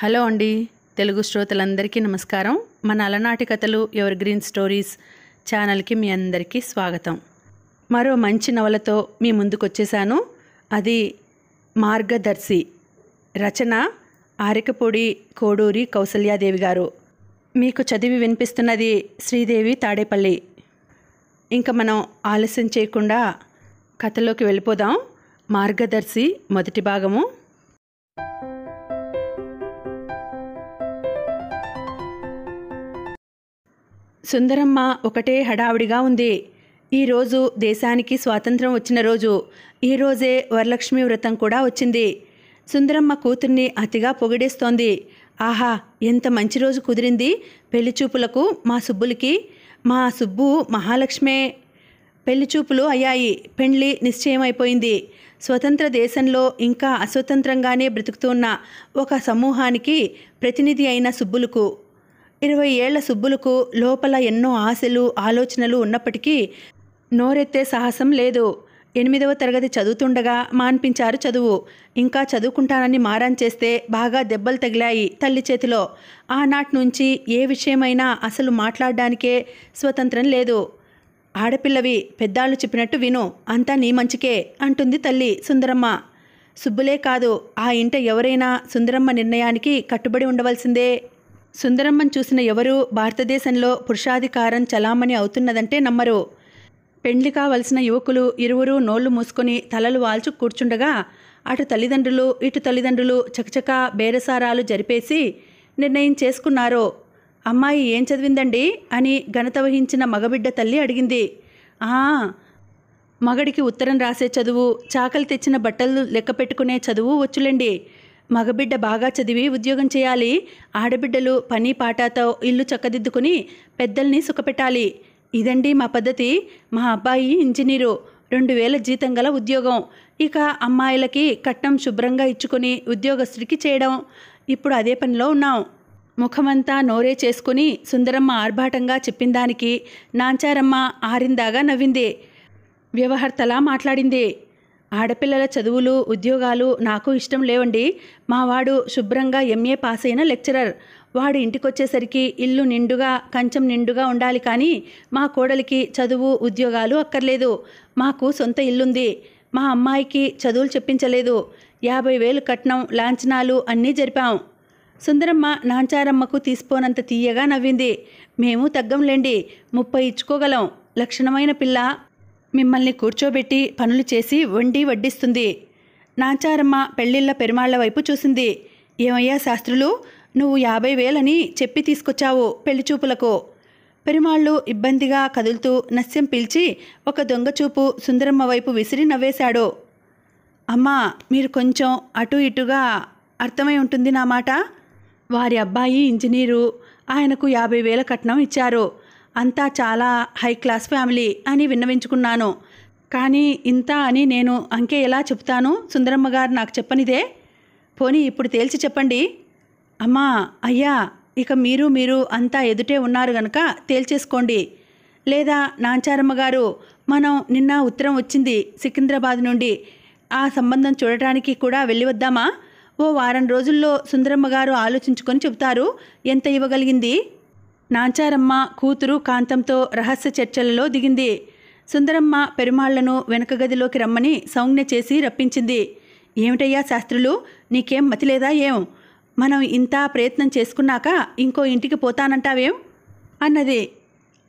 hello అండి తెలుగు శ్రోతలందరికీ నమస్కారం మన అలనాటి కథలు ఎవర్ గ్రీన్ స్టోరీస్ ఛానల్కి మీ అందరికీ స్వాగతం మరో మంచి నవలతో మీ ముందుకు వచ్చేసాను అది మార్గదర్శి రచన ఆరికపూడి కోడూరి కౌసల్యాదేవి గారు మీకు చదివి వినిపిస్తున్నది శ్రీదేవి తాడేపల్లి ఇంకా మనం ఆలస్యం చేయకుండా కథలోకి వెళ్ళిపోదాం మార్గదర్శి మొదటి భాగము సుందరమ్మ ఒకటే హడావుడిగా ఉంది ఈరోజు దేశానికి స్వాతంత్రం వచ్చిన రోజు ఈరోజే వరలక్ష్మి వ్రతం కూడా వచ్చింది సుందరమ్మ కూతుర్ని అతిగా పొగిడేస్తోంది ఆహా ఎంత మంచి రోజు కుదిరింది పెళ్లిచూపులకు మా సుబ్బులకి మా సుబ్బు మహాలక్ష్మే పెళ్లిచూపులు అయ్యాయి పెండ్లి నిశ్చయమైపోయింది స్వతంత్ర దేశంలో ఇంకా అస్వతంత్రంగానే బ్రతుకుతున్న ఒక సమూహానికి ప్రతినిధి అయిన సుబ్బులకు ఇరవై ఏళ్ల సుబ్బులకు లోపల ఎన్నో ఆశలు ఆలోచనలు ఉన్నప్పటికీ నోరెత్తే సాహసం లేదు ఎనిమిదవ తరగతి చదువుతుండగా మాన్పించారు చదువు ఇంకా చదువుకుంటానని మారాన్ చేస్తే బాగా దెబ్బలు తగిలాయి తల్లి చేతిలో ఆనాటి నుంచి ఏ విషయమైనా అసలు మాట్లాడడానికే స్వతంత్రం లేదు ఆడపిల్లవి పెద్దాళ్ళు చెప్పినట్టు విను అంతా నీ మంచికే అంటుంది తల్లి సుందరమ్మ సుబ్బులే కాదు ఆ ఇంట ఎవరైనా సుందరమ్మ నిర్ణయానికి కట్టుబడి ఉండవలసిందే సుందరమ్మను చూసిన ఎవరు భారతదేశంలో పురుషాధికారం చలామణి అవుతున్నదంటే నమ్మరు పెండ్లి కావలసిన యువకులు ఇరువురు నోళ్లు మూసుకొని తలలు వాల్చు కూర్చుండగా అటు తల్లిదండ్రులు ఇటు తల్లిదండ్రులు చకచకా బేరసారాలు జరిపేసి నిర్ణయం చేసుకున్నారో అమ్మాయి ఏం చదివిందండి అని ఘనత వహించిన మగబిడ్డ తల్లి అడిగింది ఆ మగడికి ఉత్తరం రాసే చదువు చాకలి తెచ్చిన బట్టలు లెక్క పెట్టుకునే చదువు వచ్చులేండి మగబిడ్డ బాగా చదివి ఉద్యోగం చేయాలి ఆడబిడ్డలు పని పాటాతో ఇల్లు చక్కదిద్దుకుని పెద్దల్ని సుఖపెట్టాలి ఇదండి మా పద్ధతి మా అబ్బాయి ఇంజనీరు రెండు వేల జీతం గల ఉద్యోగం ఇక అమ్మాయిలకి కట్నం శుభ్రంగా ఇచ్చుకొని ఉద్యోగస్తుడికి చేయడం ఇప్పుడు అదే పనిలో ఉన్నాం ముఖమంతా నోరే చేసుకుని సుందరమ్మ ఆర్భాటంగా చెప్పిన దానికి నాంచారమ్మ ఆరిందాగా నవ్వింది వ్యవహర్తలా మాట్లాడింది ఆడపిల్లల చదువులు ఉద్యోగాలు నాకు ఇష్టం లేవండి మావాడు శుభ్రంగా ఎంఏ పాస్ అయిన లెక్చరర్ వాడు ఇంటికొచ్చేసరికి ఇల్లు నిండుగా కంచం నిండుగా ఉండాలి కానీ మా కోడలికి చదువు ఉద్యోగాలు అక్కర్లేదు మాకు సొంత ఇల్లుంది మా అమ్మాయికి చదువులు చెప్పించలేదు యాభై వేలు కట్నం లాంఛనాలు అన్నీ జరిపాం సుందరమ్మ నాంచారమ్మకు తీసుకోనంత తీయగా నవ్వింది మేము తగ్గంలేండి ముప్పై ఇచ్చుకోగలం లక్షణమైన పిల్ల మిమ్మల్ని కూర్చోబెట్టి పనులు చేసి వండి వడ్డిస్తుంది నాచారమ్మ పెళ్ళిళ్ళ పెరుమాళ్ల వైపు చూసింది ఏమయ్యా శాస్త్రులు నువ్వు యాభై వేలని చెప్పి తీసుకొచ్చావు పెళ్లిచూపులకు పెరుమాళ్ళు ఇబ్బందిగా కదులుతూ నస్యం పీల్చి ఒక దొంగచూపు సుందరమ్మ వైపు విసిరి నవ్వేశాడు అమ్మా మీరు కొంచెం అటు ఇటుగా అర్థమై ఉంటుంది నా మాట వారి అబ్బాయి ఇంజనీరు ఆయనకు యాభై వేల కట్నం ఇచ్చారు అంతా చాలా హై క్లాస్ ఫ్యామిలీ అని విన్నవించుకున్నాను కానీ ఇంత అని నేను అంకే ఎలా చెప్తాను సుందరమ్మ గారు నాకు చెప్పనిదే పోనీ ఇప్పుడు తేల్చి చెప్పండి అమ్మా అయ్యా ఇక మీరు మీరు అంతా ఎదుటే ఉన్నారు గనక తేల్చేసుకోండి లేదా నాంచారమ్మ గారు మనం నిన్న ఉత్తరం వచ్చింది సికింద్రాబాద్ నుండి ఆ సంబంధం చూడటానికి కూడా వెళ్ళి వద్దామా ఓ వారం రోజుల్లో సుందరమ్మ గారు ఆలోచించుకొని చెబుతారు ఎంత ఇవ్వగలిగింది నాంచారమ్మ కూతురు కాంతంతో రహస్య చర్చలలో దిగింది సుందరమ్మ పెరుమాళ్లను వెనక గదిలోకి రమ్మని సౌజ్ఞ చేసి రప్పించింది ఏమిటయ్యా శాస్త్రులు నీకేం మతి లేదా ఏం మనం ఇంత ప్రయత్నం చేసుకున్నాక ఇంకో ఇంటికి పోతానంటావేం అన్నది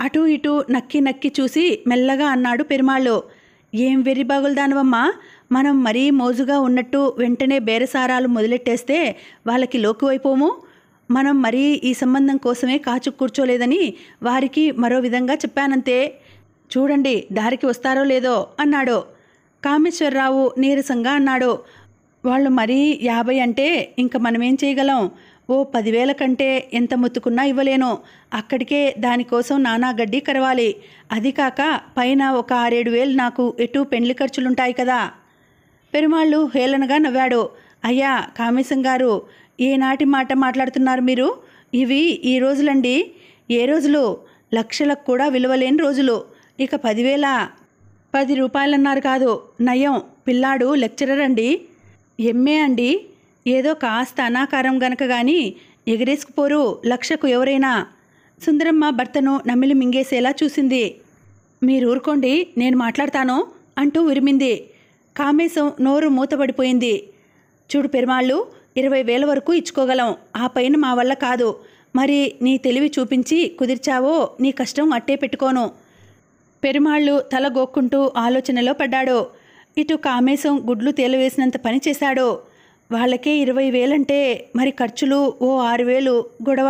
అటు ఇటు నక్కి నక్కి చూసి మెల్లగా అన్నాడు పెరుమాళ్ళు ఏం వెర్రి వెర్రిబాగులదానవమ్మా మనం మరీ మోజుగా ఉన్నట్టు వెంటనే బేరసారాలు మొదలెట్టేస్తే వాళ్ళకి లోకువైపోము మనం మరీ ఈ సంబంధం కోసమే కాచు కూర్చోలేదని వారికి మరో విధంగా చెప్పానంతే చూడండి దారికి వస్తారో లేదో అన్నాడు కామేశ్వరరావు నీరసంగా అన్నాడు వాళ్ళు మరీ యాభై అంటే ఇంక మనమేం చేయగలం ఓ పదివేల కంటే ఎంత మొత్తుకున్నా ఇవ్వలేను అక్కడికే దానికోసం నానా గడ్డి కరవాలి అది కాక పైన ఒక ఆరేడు వేలు నాకు ఎటు పెండ్లి ఖర్చులుంటాయి కదా పెరుమాళ్ళు హేళనగా నవ్వాడు అయ్యా కామేశం గారు ఏనాటి మాట మాట్లాడుతున్నారు మీరు ఇవి ఈ రోజులండి ఏ రోజులు లక్షలకు కూడా విలువలేని రోజులు ఇక పదివేల పది రూపాయలన్నారు కాదు నయం పిల్లాడు లెక్చరర్ అండి ఎంఏ అండి ఏదో కాస్త అనాకారం గనక కానీ ఎగిరేసుకుపోరు లక్షకు ఎవరైనా సుందరమ్మ భర్తను నమ్మిలి మింగేసేలా చూసింది మీరు ఊరుకోండి నేను మాట్లాడతాను అంటూ ఉరిమింది కామేశం నోరు మూతపడిపోయింది చూడు పెరుమాళ్ళు ఇరవై వేల వరకు ఇచ్చుకోగలం ఆ పైన మా వల్ల కాదు మరి నీ తెలివి చూపించి కుదిర్చావో నీ కష్టం అట్టే పెట్టుకోను పెరుమాళ్ళు తల గోక్కుంటూ ఆలోచనలో పడ్డాడు ఇటు కామేశం గుడ్లు తేలవేసినంత పని చేశాడు వాళ్ళకే ఇరవై వేలంటే మరి ఖర్చులు ఓ ఆరు వేలు గొడవ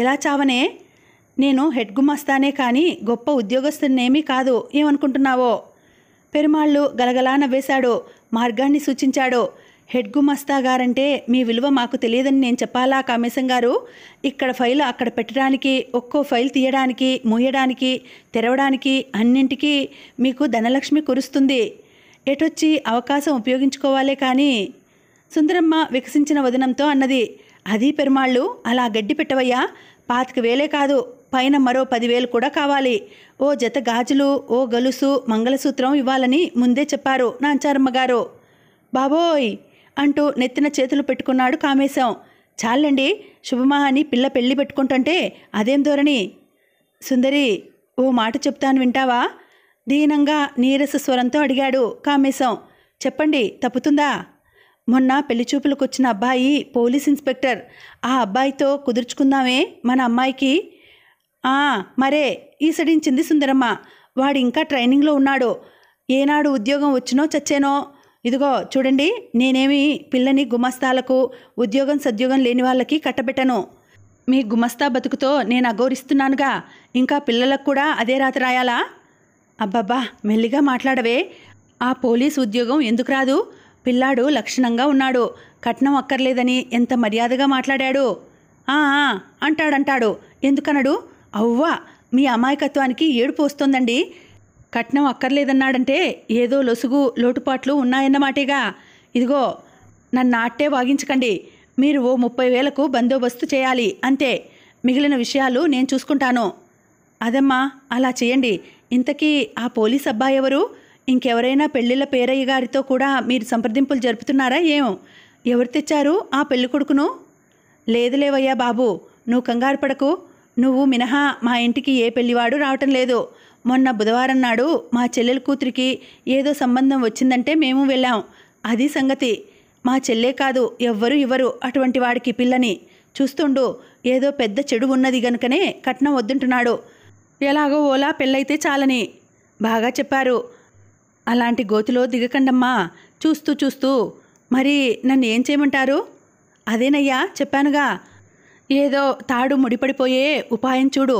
ఎలా చావనే నేను హెడ్ గుమ్మస్తానే కానీ గొప్ప ఉద్యోగస్తున్నేమీ కాదు ఏమనుకుంటున్నావో పెరుమాళ్ళు గలగలా నవ్వేశాడు మార్గాన్ని సూచించాడు హెడ్ గుమస్తా గారంటే మీ విలువ మాకు తెలియదని నేను చెప్పాలా కామేశం గారు ఇక్కడ ఫైల్ అక్కడ పెట్టడానికి ఒక్కో ఫైల్ తీయడానికి మూయడానికి తెరవడానికి అన్నింటికీ మీకు ధనలక్ష్మి కురుస్తుంది ఎటొచ్చి అవకాశం ఉపయోగించుకోవాలే కానీ సుందరమ్మ వికసించిన వదనంతో అన్నది అది పెరుమాళ్ళు అలా గడ్డి పెట్టవయ్యా పాతిక వేలే కాదు పైన మరో పదివేలు కూడా కావాలి ఓ జత గాజులు ఓ గలుసు మంగళసూత్రం ఇవ్వాలని ముందే చెప్పారు నాంచారమ్మ గారు బాబోయ్ అంటూ నెత్తిన చేతులు పెట్టుకున్నాడు కామేశం చాలండి అని పిల్ల పెళ్లి పెట్టుకుంటుంటే అదేం ధోరణి సుందరి ఓ మాట చెప్తాను వింటావా దీనంగా నీరస స్వరంతో అడిగాడు కామేశం చెప్పండి తప్పుతుందా మొన్న పెళ్లి చూపులకు వచ్చిన అబ్బాయి పోలీస్ ఇన్స్పెక్టర్ ఆ అబ్బాయితో కుదుర్చుకుందామే మన అమ్మాయికి మరే ఈసడించింది సుందరమ్మ వాడు ఇంకా ట్రైనింగ్లో ఉన్నాడు ఏనాడు ఉద్యోగం వచ్చినో చచ్చేనో ఇదిగో చూడండి నేనేమి పిల్లని గుమస్తాలకు ఉద్యోగం సద్యోగం లేని వాళ్ళకి కట్టబెట్టను మీ గుమస్తా బతుకుతో నేను అఘోరిస్తున్నానుగా ఇంకా పిల్లలకు కూడా అదే రాత రాయాలా అబ్బబ్బా మెల్లిగా మాట్లాడవే ఆ పోలీస్ ఉద్యోగం ఎందుకు రాదు పిల్లాడు లక్షణంగా ఉన్నాడు కట్నం అక్కర్లేదని ఎంత మర్యాదగా మాట్లాడాడు ఆ అంటాడంటాడు ఎందుకనడు అవ్వా మీ అమాయకత్వానికి ఏడుపు వస్తుందండి కట్నం అక్కర్లేదన్నాడంటే ఏదో లొసుగు లోటుపాట్లు ఉన్నాయన్నమాటేగా ఇదిగో నన్ను ఆట్టే వాగించకండి మీరు ఓ ముప్పై వేలకు బందోబస్తు చేయాలి అంతే మిగిలిన విషయాలు నేను చూసుకుంటాను అదమ్మా అలా చేయండి ఇంతకీ ఆ పోలీస్ అబ్బాయి ఎవరు ఇంకెవరైనా పెళ్లిళ్ళ పేరయ్య గారితో కూడా మీరు సంప్రదింపులు జరుపుతున్నారా ఏం ఎవరు తెచ్చారు ఆ పెళ్లి కొడుకును లేదులేవయ్యా బాబు నువ్వు కంగారు పడకు నువ్వు మినహా మా ఇంటికి ఏ పెళ్లివాడు రావటం లేదు మొన్న బుధవారం నాడు మా చెల్లెల కూతురికి ఏదో సంబంధం వచ్చిందంటే మేము వెళ్ళాం అది సంగతి మా చెల్లె కాదు ఎవ్వరూ ఇవ్వరు అటువంటి వాడికి పిల్లని చూస్తుండు ఏదో పెద్ద చెడు ఉన్నది గనుకనే కట్నం వద్దుంటున్నాడు ఎలాగో ఓలా పెళ్ళైతే చాలని బాగా చెప్పారు అలాంటి గోతిలో దిగకండమ్మా చూస్తూ చూస్తూ మరి నన్ను ఏం చేయమంటారు అదేనయ్యా చెప్పానుగా ఏదో తాడు ముడిపడిపోయే ఉపాయం చూడు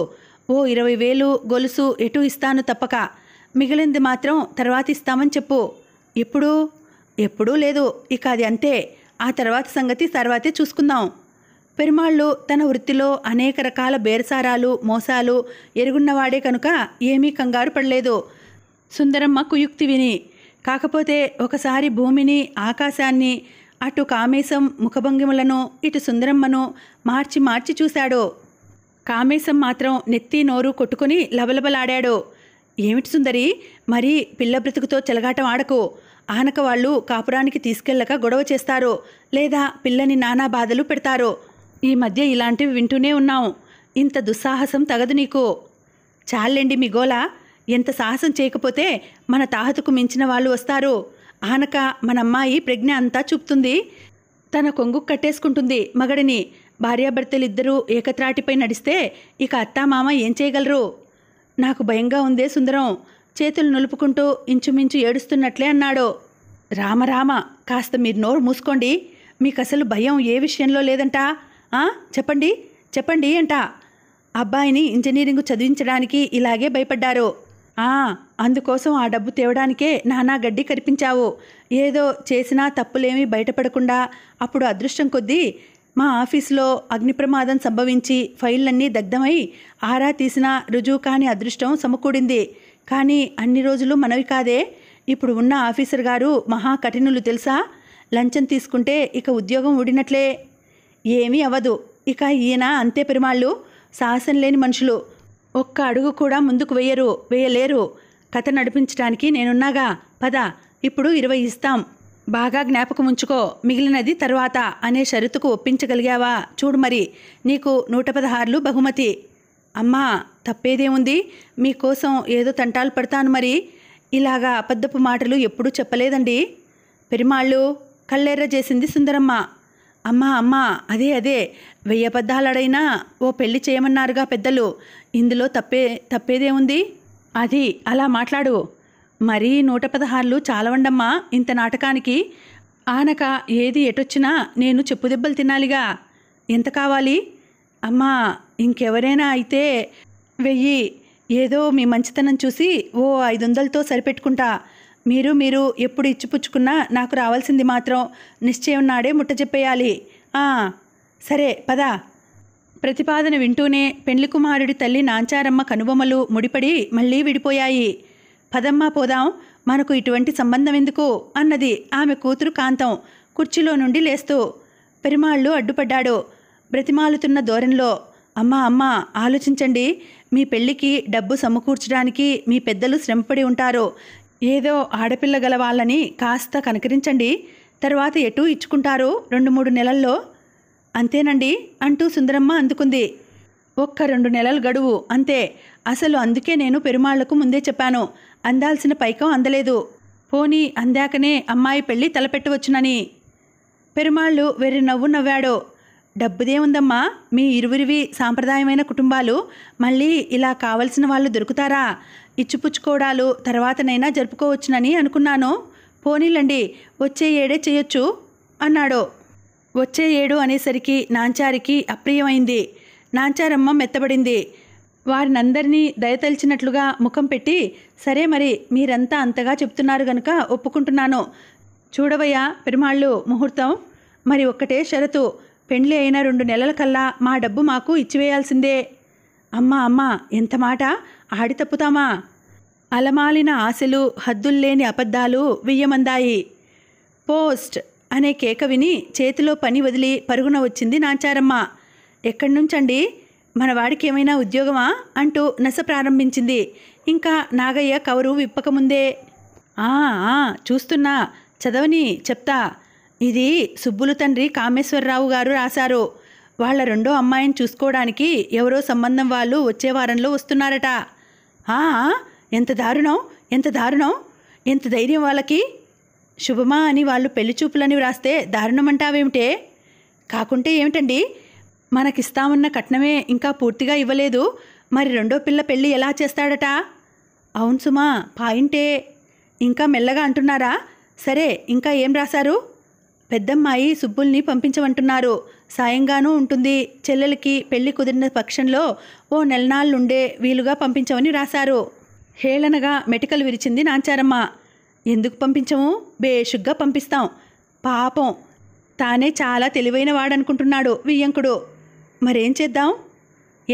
ఓ ఇరవై వేలు గొలుసు ఎటు ఇస్తాను తప్పక మిగిలింది మాత్రం తర్వాత ఇస్తామని చెప్పు ఎప్పుడు ఎప్పుడూ లేదు ఇక అది అంతే ఆ తర్వాత సంగతి తర్వాతే చూసుకుందాం పెరుమాళ్ళు తన వృత్తిలో అనేక రకాల బేరసారాలు మోసాలు ఎరుగున్నవాడే కనుక ఏమీ కంగారు పడలేదు సుందరమ్మ కుయుక్తి విని కాకపోతే ఒకసారి భూమిని ఆకాశాన్ని అటు కామేశం ముఖభంగిములను ఇటు సుందరమ్మను మార్చి మార్చి చూశాడు కామేశం మాత్రం నెత్తి నోరు కొట్టుకుని లబలబలాడాడు ఏమిటి సుందరి మరి పిల్ల బ్రతుకుతో చెలగాటం ఆడకు ఆనక వాళ్ళు కాపురానికి తీసుకెళ్ళక గొడవ చేస్తారు లేదా పిల్లని నానా బాధలు పెడతారు ఈ మధ్య ఇలాంటివి వింటూనే ఉన్నాం ఇంత దుస్సాహసం తగదు నీకు చాలండి మీ గోల ఎంత సాహసం చేయకపోతే మన తాహతుకు మించిన వాళ్ళు వస్తారు ఆనక మన అమ్మాయి ప్రజ్ఞ అంతా చూపుతుంది తన కొంగు కట్టేసుకుంటుంది మగడిని భార్యాభర్తలిద్దరూ ఏకత్రాటిపై నడిస్తే ఇక అత్తామామ ఏం చేయగలరు నాకు భయంగా ఉందే సుందరం చేతులు నులుపుకుంటూ ఇంచుమించు ఏడుస్తున్నట్లే అన్నాడు రామరామ కాస్త మీరు నోరు మూసుకోండి మీకు అసలు భయం ఏ విషయంలో లేదంట చెప్పండి చెప్పండి అంట అబ్బాయిని ఇంజనీరింగ్ చదివించడానికి ఇలాగే భయపడ్డారు అందుకోసం ఆ డబ్బు తేవడానికే నానా గడ్డి కరిపించావు ఏదో చేసినా తప్పులేమీ బయటపడకుండా అప్పుడు అదృష్టం కొద్దీ మా ఆఫీస్లో అగ్ని ప్రమాదం సంభవించి ఫైళ్ళన్నీ దగ్ధమై ఆరా తీసిన రుజువు కాని అదృష్టం సమకూడింది కానీ అన్ని రోజులు మనవి కాదే ఇప్పుడు ఉన్న ఆఫీసర్ గారు మహా కఠినులు తెలుసా లంచం తీసుకుంటే ఇక ఉద్యోగం ఊడినట్లే ఏమీ అవ్వదు ఇక ఈయన అంతే పెరుమాళ్ళు సాహసం లేని మనుషులు ఒక్క అడుగు కూడా ముందుకు వేయరు వేయలేరు కథ నడిపించడానికి నేనున్నాగా పద ఇప్పుడు ఇరవై ఇస్తాం బాగా జ్ఞాపకం ఉంచుకో మిగిలినది తరువాత అనే షరతుకు ఒప్పించగలిగావా చూడు మరి నీకు నూట పదహారులు బహుమతి అమ్మా తప్పేదేముంది మీకోసం ఏదో తంటాలు పడతాను మరి ఇలాగా అబద్ధపు మాటలు ఎప్పుడూ చెప్పలేదండి పెరిమాళ్ళు కళ్ళెర్ర చేసింది సుందరమ్మ అమ్మా అమ్మా అదే అదే వెయ్యి అబద్ధాలడైనా ఓ పెళ్లి చేయమన్నారుగా పెద్దలు ఇందులో తప్పే తప్పేదేముంది అది అలా మాట్లాడు మరీ నూట పదహారులు చాలవండమ్మా ఇంత నాటకానికి ఆనక ఏది ఎటొచ్చినా నేను చెప్పు దెబ్బలు తినాలిగా ఎంత కావాలి అమ్మా ఇంకెవరైనా అయితే వెయ్యి ఏదో మీ మంచితనం చూసి ఓ ఐదు వందలతో సరిపెట్టుకుంటా మీరు మీరు ఎప్పుడు ఇచ్చిపుచ్చుకున్నా నాకు రావాల్సింది మాత్రం నిశ్చయం నాడే ముట్ట సరే పద ప్రతిపాదన వింటూనే పెండ్లి కుమారుడి తల్లి నాంచారమ్మ కనుబొమ్మలు ముడిపడి మళ్ళీ విడిపోయాయి పదమ్మా పోదాం మనకు ఇటువంటి సంబంధం ఎందుకు అన్నది ఆమె కూతురు కాంతం కుర్చీలో నుండి లేస్తూ పెరిమాళ్ళు అడ్డుపడ్డాడు బ్రతిమాలుతున్న ధోరణిలో అమ్మా అమ్మా ఆలోచించండి మీ పెళ్ళికి డబ్బు సమకూర్చడానికి మీ పెద్దలు శ్రమపడి ఉంటారు ఏదో ఆడపిల్ల గల వాళ్ళని కాస్త కనకరించండి తర్వాత ఎటు ఇచ్చుకుంటారు రెండు మూడు నెలల్లో అంతేనండి అంటూ సుందరమ్మ అందుకుంది ఒక్క రెండు నెలలు గడువు అంతే అసలు అందుకే నేను పెరుమాళ్లకు ముందే చెప్పాను అందాల్సిన పైకం అందలేదు పోనీ అందాకనే అమ్మాయి పెళ్ళి తలపెట్టవచ్చునని పెరుమాళ్ళు వెర్రి నవ్వు నవ్వాడు డబ్బుదేముందమ్మా మీ ఇరువురివి సాంప్రదాయమైన కుటుంబాలు మళ్ళీ ఇలా కావలసిన వాళ్ళు దొరుకుతారా ఇచ్చిపుచ్చుకోవడాలు తర్వాతనైనా జరుపుకోవచ్చునని అనుకున్నాను పోనీలండి వచ్చే ఏడే చేయొచ్చు అన్నాడు వచ్చే ఏడు అనేసరికి నాంచారికి అప్రియమైంది నాంచారమ్మ మెత్తబడింది వారినందరినీ దయతలిచినట్లుగా ముఖం పెట్టి సరే మరి మీరంతా అంతగా చెప్తున్నారు గనుక ఒప్పుకుంటున్నాను చూడవయ్యా పెరుమాళ్ళు ముహూర్తం మరి ఒక్కటే షరతు పెండ్లి అయిన రెండు నెలల కల్లా మా డబ్బు మాకు ఇచ్చివేయాల్సిందే అమ్మ అమ్మ ఎంత మాట ఆడి తప్పుతామా అలమాలిన ఆశలు హద్దుల్లేని అబద్ధాలు వియ్యమందాయి పోస్ట్ అనే కేక విని చేతిలో పని వదిలి పరుగున వచ్చింది నాంచారమ్మ ఎక్కడి నుంచండి మన వాడికి ఏమైనా ఉద్యోగమా అంటూ నశ ప్రారంభించింది ఇంకా నాగయ్య కవరు విప్పకముందే చూస్తున్నా చదవని చెప్తా ఇది సుబ్బులు తండ్రి కామేశ్వరరావు గారు రాశారు వాళ్ళ రెండో అమ్మాయిని చూసుకోవడానికి ఎవరో సంబంధం వాళ్ళు వచ్చే వారంలో వస్తున్నారట ఎంత దారుణం ఎంత దారుణం ఎంత ధైర్యం వాళ్ళకి శుభమా అని వాళ్ళు పెళ్లి చూపులని వ్రాస్తే దారుణం అంటావేమిటే కాకుంటే ఏమిటండి మనకిస్తామన్న కట్నమే ఇంకా పూర్తిగా ఇవ్వలేదు మరి రెండో పిల్ల పెళ్ళి ఎలా చేస్తాడట అవును సుమా పాయింటే ఇంకా మెల్లగా అంటున్నారా సరే ఇంకా ఏం రాశారు పెద్దమ్మాయి సుబ్బుల్ని పంపించమంటున్నారు సాయంగానూ ఉంటుంది చెల్లెలకి పెళ్లి కుదిరిన పక్షంలో ఓ నెలనాళ్ళుండే వీలుగా పంపించమని రాశారు హేళనగా మెటికలు విరిచింది నాంచారమ్మ ఎందుకు పంపించము బేషుగ్గా పంపిస్తాం పాపం తానే చాలా తెలివైన వాడనుకుంటున్నాడు వియ్యంకుడు మరేం చేద్దాం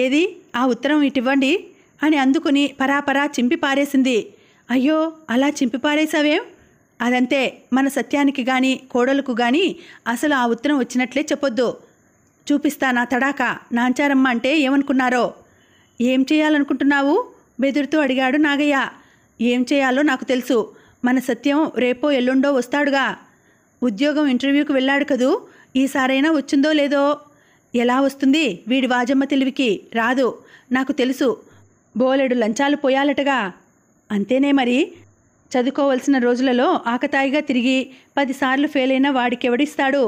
ఏది ఆ ఉత్తరం ఇటివ్వండి అని అందుకుని పరాపరా చింపి పారేసింది అయ్యో అలా చింపి పారేసావేం అదంతే మన సత్యానికి కానీ కోడలకు కానీ అసలు ఆ ఉత్తరం వచ్చినట్లే చెప్పొద్దు చూపిస్తా నా తడాక నాంచారమ్మ అంటే ఏమనుకున్నారో ఏం చేయాలనుకుంటున్నావు బెదురుతూ అడిగాడు నాగయ్య ఏం చేయాలో నాకు తెలుసు మన సత్యం రేపో ఎల్లుండో వస్తాడుగా ఉద్యోగం ఇంటర్వ్యూకి వెళ్ళాడు కదూ ఈసారైనా వచ్చిందో లేదో ఎలా వస్తుంది వీడి వాజమ్మ తెలివికి రాదు నాకు తెలుసు బోలెడు లంచాలు పోయాలటగా అంతేనే మరి చదువుకోవలసిన రోజులలో ఆకతాయిగా తిరిగి పదిసార్లు ఫెయిల్ అయిన వాడికెవడిస్తాడు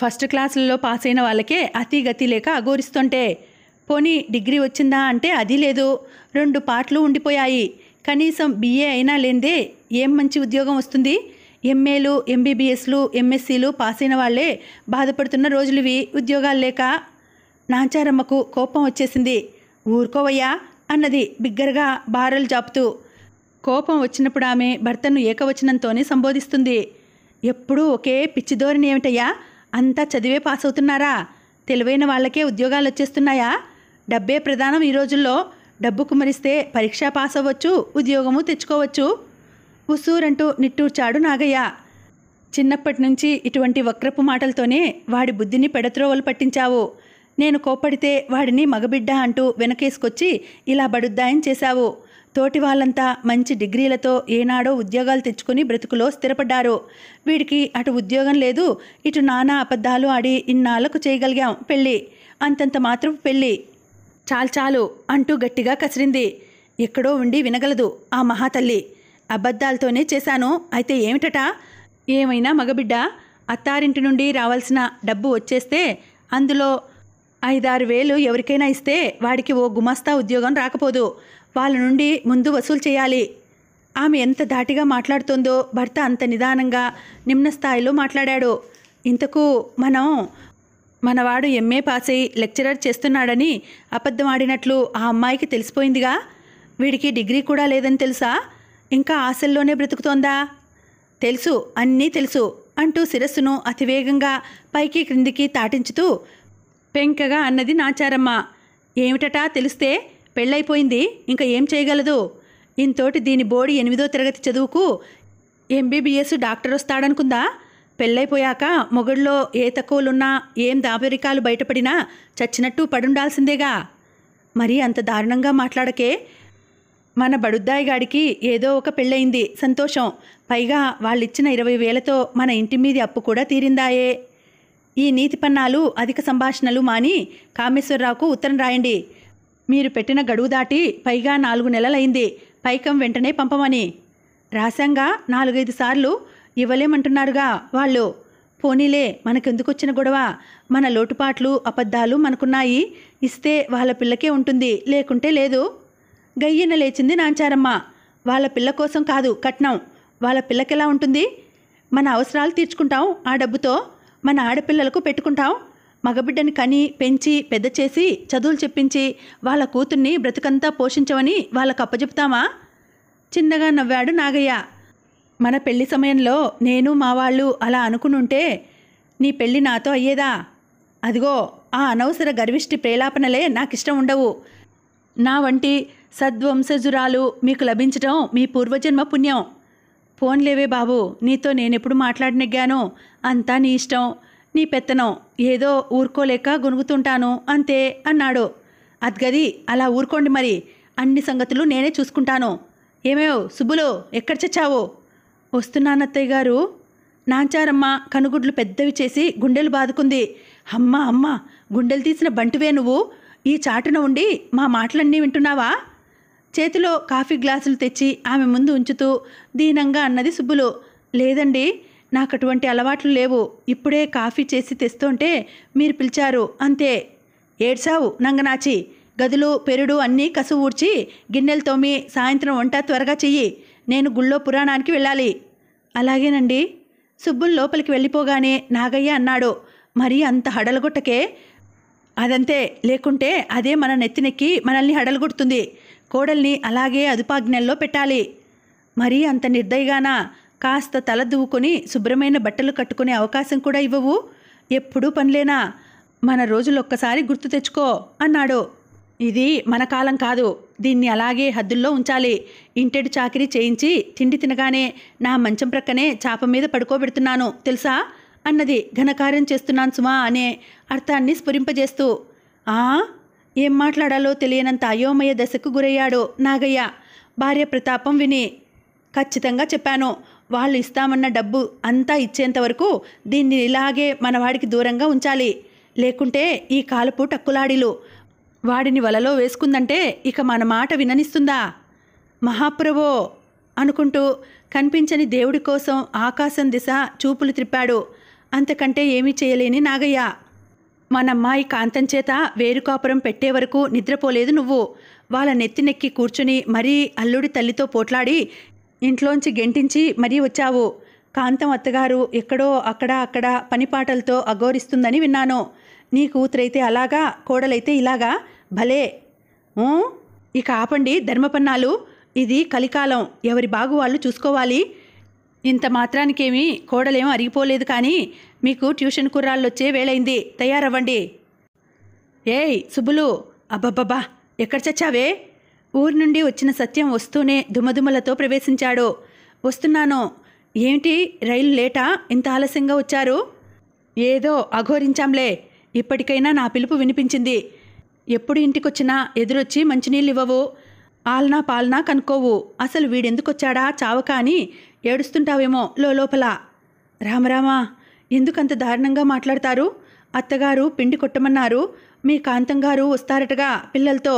ఫస్ట్ క్లాసులలో పాస్ అయిన వాళ్ళకే అతి గతి లేక అఘోరిస్తుంటే పోనీ డిగ్రీ వచ్చిందా అంటే అది లేదు రెండు పాటలు ఉండిపోయాయి కనీసం బీఏ అయినా లేనిదే ఏం మంచి ఉద్యోగం వస్తుంది ఎంఏలు ఎంబీబీఎస్లు ఎంఎస్సీలు పాస్ అయిన వాళ్ళే బాధపడుతున్న రోజులు ఇవి ఉద్యోగాలు లేక నాంచారమ్మకు కోపం వచ్చేసింది ఊరుకోవయ్యా అన్నది బిగ్గరగా బారలు జాపుతూ కోపం వచ్చినప్పుడు ఆమె భర్తను ఏకవచనంతోనే సంబోధిస్తుంది ఎప్పుడూ ఒకే పిచ్చి ధోరణి ఏమిటయ్యా అంతా చదివే పాస్ అవుతున్నారా తెలివైన వాళ్ళకే ఉద్యోగాలు వచ్చేస్తున్నాయా డబ్బే ప్రధానం ఈ రోజుల్లో డబ్బు కుమరిస్తే పరీక్ష పాస్ అవ్వచ్చు ఉద్యోగము తెచ్చుకోవచ్చు హుసూరంటూ నిట్టూర్చాడు నాగయ్య చిన్నప్పటి నుంచి ఇటువంటి వక్రపు మాటలతోనే వాడి బుద్ధిని పెడత్రోవలు పట్టించావు నేను కోపడితే వాడిని మగబిడ్డ అంటూ వెనకేసుకొచ్చి ఇలా బడుద్దాయం చేశావు తోటి వాళ్ళంతా మంచి డిగ్రీలతో ఏనాడో ఉద్యోగాలు తెచ్చుకుని బ్రతుకులో స్థిరపడ్డారు వీడికి అటు ఉద్యోగం లేదు ఇటు నానా అబద్ధాలు ఆడి ఇన్నాళ్లకు చేయగలిగాం పెళ్ళి అంతంత మాత్రం పెళ్ళి చాలు చాలు అంటూ గట్టిగా కసిరింది ఎక్కడో ఉండి వినగలదు ఆ మహాతల్లి అబద్ధాలతోనే చేశాను అయితే ఏమిటట ఏమైనా మగబిడ్డ అత్తారింటి నుండి రావాల్సిన డబ్బు వచ్చేస్తే అందులో ఐదారు వేలు ఎవరికైనా ఇస్తే వాడికి ఓ గుమాస్తా ఉద్యోగం రాకపోదు వాళ్ళ నుండి ముందు వసూలు చేయాలి ఆమె ఎంత దాటిగా మాట్లాడుతుందో భర్త అంత నిదానంగా నిమ్న స్థాయిలో మాట్లాడాడు ఇంతకు మనం మనవాడు ఎంఏ పాస్ అయి లెక్చరర్ చేస్తున్నాడని అబద్ధమాడినట్లు ఆ అమ్మాయికి తెలిసిపోయిందిగా వీడికి డిగ్రీ కూడా లేదని తెలుసా ఇంకా ఆశల్లోనే బ్రతుకుతోందా తెలుసు అన్నీ తెలుసు అంటూ శిరస్సును అతివేగంగా పైకి క్రిందికి తాటించుతూ పెంకగా అన్నది నాచారమ్మ ఏమిటటా తెలిస్తే పెళ్ళైపోయింది ఇంకా ఏం చేయగలదు ఇంతోటి దీని బోడి ఎనిమిదో తరగతి చదువుకు ఎంబీబీఎస్ డాక్టర్ వస్తాడనుకుందా పెళ్ళైపోయాక మొగుడిలో ఏ తక్కువలున్నా ఏం దాపరికాలు బయటపడినా చచ్చినట్టు పడుండాల్సిందేగా మరీ అంత దారుణంగా మాట్లాడకే మన బడుద్దాయి గాడికి ఏదో ఒక పెళ్ళయింది సంతోషం పైగా వాళ్ళిచ్చిన ఇరవై వేలతో మన ఇంటి మీది అప్పు కూడా తీరిందాయే ఈ నీతి పన్నాలు అధిక సంభాషణలు మాని కామేశ్వరరావుకు ఉత్తరం రాయండి మీరు పెట్టిన గడువు దాటి పైగా నాలుగు నెలలైంది పైకం వెంటనే పంపమని రాశాంగా నాలుగైదు సార్లు ఇవ్వలేమంటున్నారుగా వాళ్ళు పోనీలే మనకెందుకు వచ్చిన గొడవ మన లోటుపాట్లు అబద్ధాలు మనకున్నాయి ఇస్తే వాళ్ళ పిల్లకే ఉంటుంది లేకుంటే లేదు గయ్యన లేచింది నాంచారమ్మ వాళ్ళ పిల్ల కోసం కాదు కట్నం వాళ్ళ పిల్లకెలా ఉంటుంది మన అవసరాలు తీర్చుకుంటాం ఆ డబ్బుతో మన ఆడపిల్లలకు పెట్టుకుంటాం మగబిడ్డని కని పెంచి పెద్ద చేసి చదువులు చెప్పించి వాళ్ళ కూతుర్ని బ్రతుకంతా పోషించమని వాళ్ళకు అప్పచెప్తామా చిన్నగా నవ్వాడు నాగయ్య మన పెళ్లి సమయంలో నేను మా వాళ్ళు అలా అనుకునుంటే నీ పెళ్ళి నాతో అయ్యేదా అదిగో ఆ అనవసర గర్విష్టి ప్రేలాపనలే నాకిష్టం ఉండవు నా వంటి సద్వంశజురాలు మీకు లభించడం మీ పూర్వజన్మ పుణ్యం లేవే బాబు నీతో నేనెప్పుడు మాట్లాడినగ్గాను అంతా నీ ఇష్టం నీ పెత్తనం ఏదో ఊరుకోలేక గొనుగుతుంటాను అంతే అన్నాడు అద్గది అలా ఊరుకోండి మరి అన్ని సంగతులు నేనే చూసుకుంటాను ఏమేవ్ సుబ్బులు ఎక్కడ చచ్చావు వస్తున్నానత్తయ్య గారు నాంచారమ్మ కనుగుడ్లు పెద్దవి చేసి గుండెలు బాదుకుంది అమ్మ అమ్మ గుండెలు తీసిన బంటువే నువ్వు ఈ చాటున ఉండి మా మాటలన్నీ వింటున్నావా చేతిలో కాఫీ గ్లాసులు తెచ్చి ఆమె ముందు ఉంచుతూ దీనంగా అన్నది సుబ్బులు లేదండి నాకు అటువంటి అలవాట్లు లేవు ఇప్పుడే కాఫీ చేసి తెస్తుంటే మీరు పిలిచారు అంతే ఏడ్సావు నంగనాచి గదులు పెరుడు అన్నీ కసు ఊడ్చి గిన్నెలు తోమి సాయంత్రం వంట త్వరగా చెయ్యి నేను గుళ్ళో పురాణానికి వెళ్ళాలి అలాగేనండి సుబ్బులు లోపలికి వెళ్ళిపోగానే నాగయ్య అన్నాడు మరీ అంత హడలగొట్టకే అదంతే లేకుంటే అదే మన నెత్తినెక్కి మనల్ని హడలగొడుతుంది కోడల్ని అలాగే అదుపాజ్ఞల్లో పెట్టాలి మరీ అంత నిర్దయగానా కాస్త తల దువ్వుకొని శుభ్రమైన బట్టలు కట్టుకునే అవకాశం కూడా ఇవ్వవు ఎప్పుడూ పనిలేనా మన రోజులొక్కసారి గుర్తు తెచ్చుకో అన్నాడు ఇది మన కాలం కాదు దీన్ని అలాగే హద్దుల్లో ఉంచాలి ఇంటెడు చాకిరి చేయించి తిండి తినగానే నా మంచం ప్రక్కనే చాప మీద పడుకోబెడుతున్నాను తెలుసా అన్నది ఘనకార్యం చేస్తున్నాను సుమా అనే అర్థాన్ని స్ఫురింపజేస్తూ ఆ ఏం మాట్లాడాలో తెలియనంత అయోమయ దశకు గురయ్యాడు నాగయ్య భార్య ప్రతాపం విని ఖచ్చితంగా చెప్పాను వాళ్ళు ఇస్తామన్న డబ్బు అంతా ఇచ్చేంత వరకు దీన్ని ఇలాగే మనవాడికి దూరంగా ఉంచాలి లేకుంటే ఈ కాలుపు టక్కులాడిలు వాడిని వలలో వేసుకుందంటే ఇక మన మాట విననిస్తుందా మహాప్రభో అనుకుంటూ కనిపించని దేవుడి కోసం ఆకాశం దిశ చూపులు త్రిప్పాడు అంతకంటే ఏమీ చేయలేని నాగయ్య మన అమ్మాయి కాంతం చేత వేరుకాపురం పెట్టే వరకు నిద్రపోలేదు నువ్వు వాళ్ళ నెత్తినెక్కి కూర్చుని మరీ అల్లుడి తల్లితో పోట్లాడి ఇంట్లోంచి గెంటించి మరీ వచ్చావు కాంతం అత్తగారు ఎక్కడో అక్కడ అక్కడ పనిపాటలతో అఘోరిస్తుందని విన్నాను నీ కూతురైతే అలాగా కోడలైతే ఇలాగా భలే ఇక ఆపండి ధర్మపన్నాలు ఇది కలికాలం ఎవరి బాగు వాళ్ళు చూసుకోవాలి ఇంత మాత్రానికేమీ కోడలేం అరిగిపోలేదు కానీ మీకు ట్యూషన్ కుర్రాళ్ళొచ్చే వేళైంది తయారవ్వండి ఏయ్ సుబ్బులు అబ్బబ్బబ్బా ఎక్కడ చచ్చావే ఊరు నుండి వచ్చిన సత్యం వస్తూనే దుమదుమలతో ప్రవేశించాడు వస్తున్నాను ఏమిటి రైలు లేటా ఇంత ఆలస్యంగా వచ్చారు ఏదో అఘోరించాంలే ఇప్పటికైనా నా పిలుపు వినిపించింది ఎప్పుడు ఇంటికొచ్చినా ఎదురొచ్చి మంచినీళ్ళు ఇవ్వవు ఆల్నా పాల్నా కనుక్కోవు అసలు వీడెందుకొచ్చాడా చావకా అని ఏడుస్తుంటావేమో లోపల రామరామా ఎందుకంత దారుణంగా మాట్లాడతారు అత్తగారు పిండి కొట్టమన్నారు మీ కాంతం గారు వస్తారటగా పిల్లలతో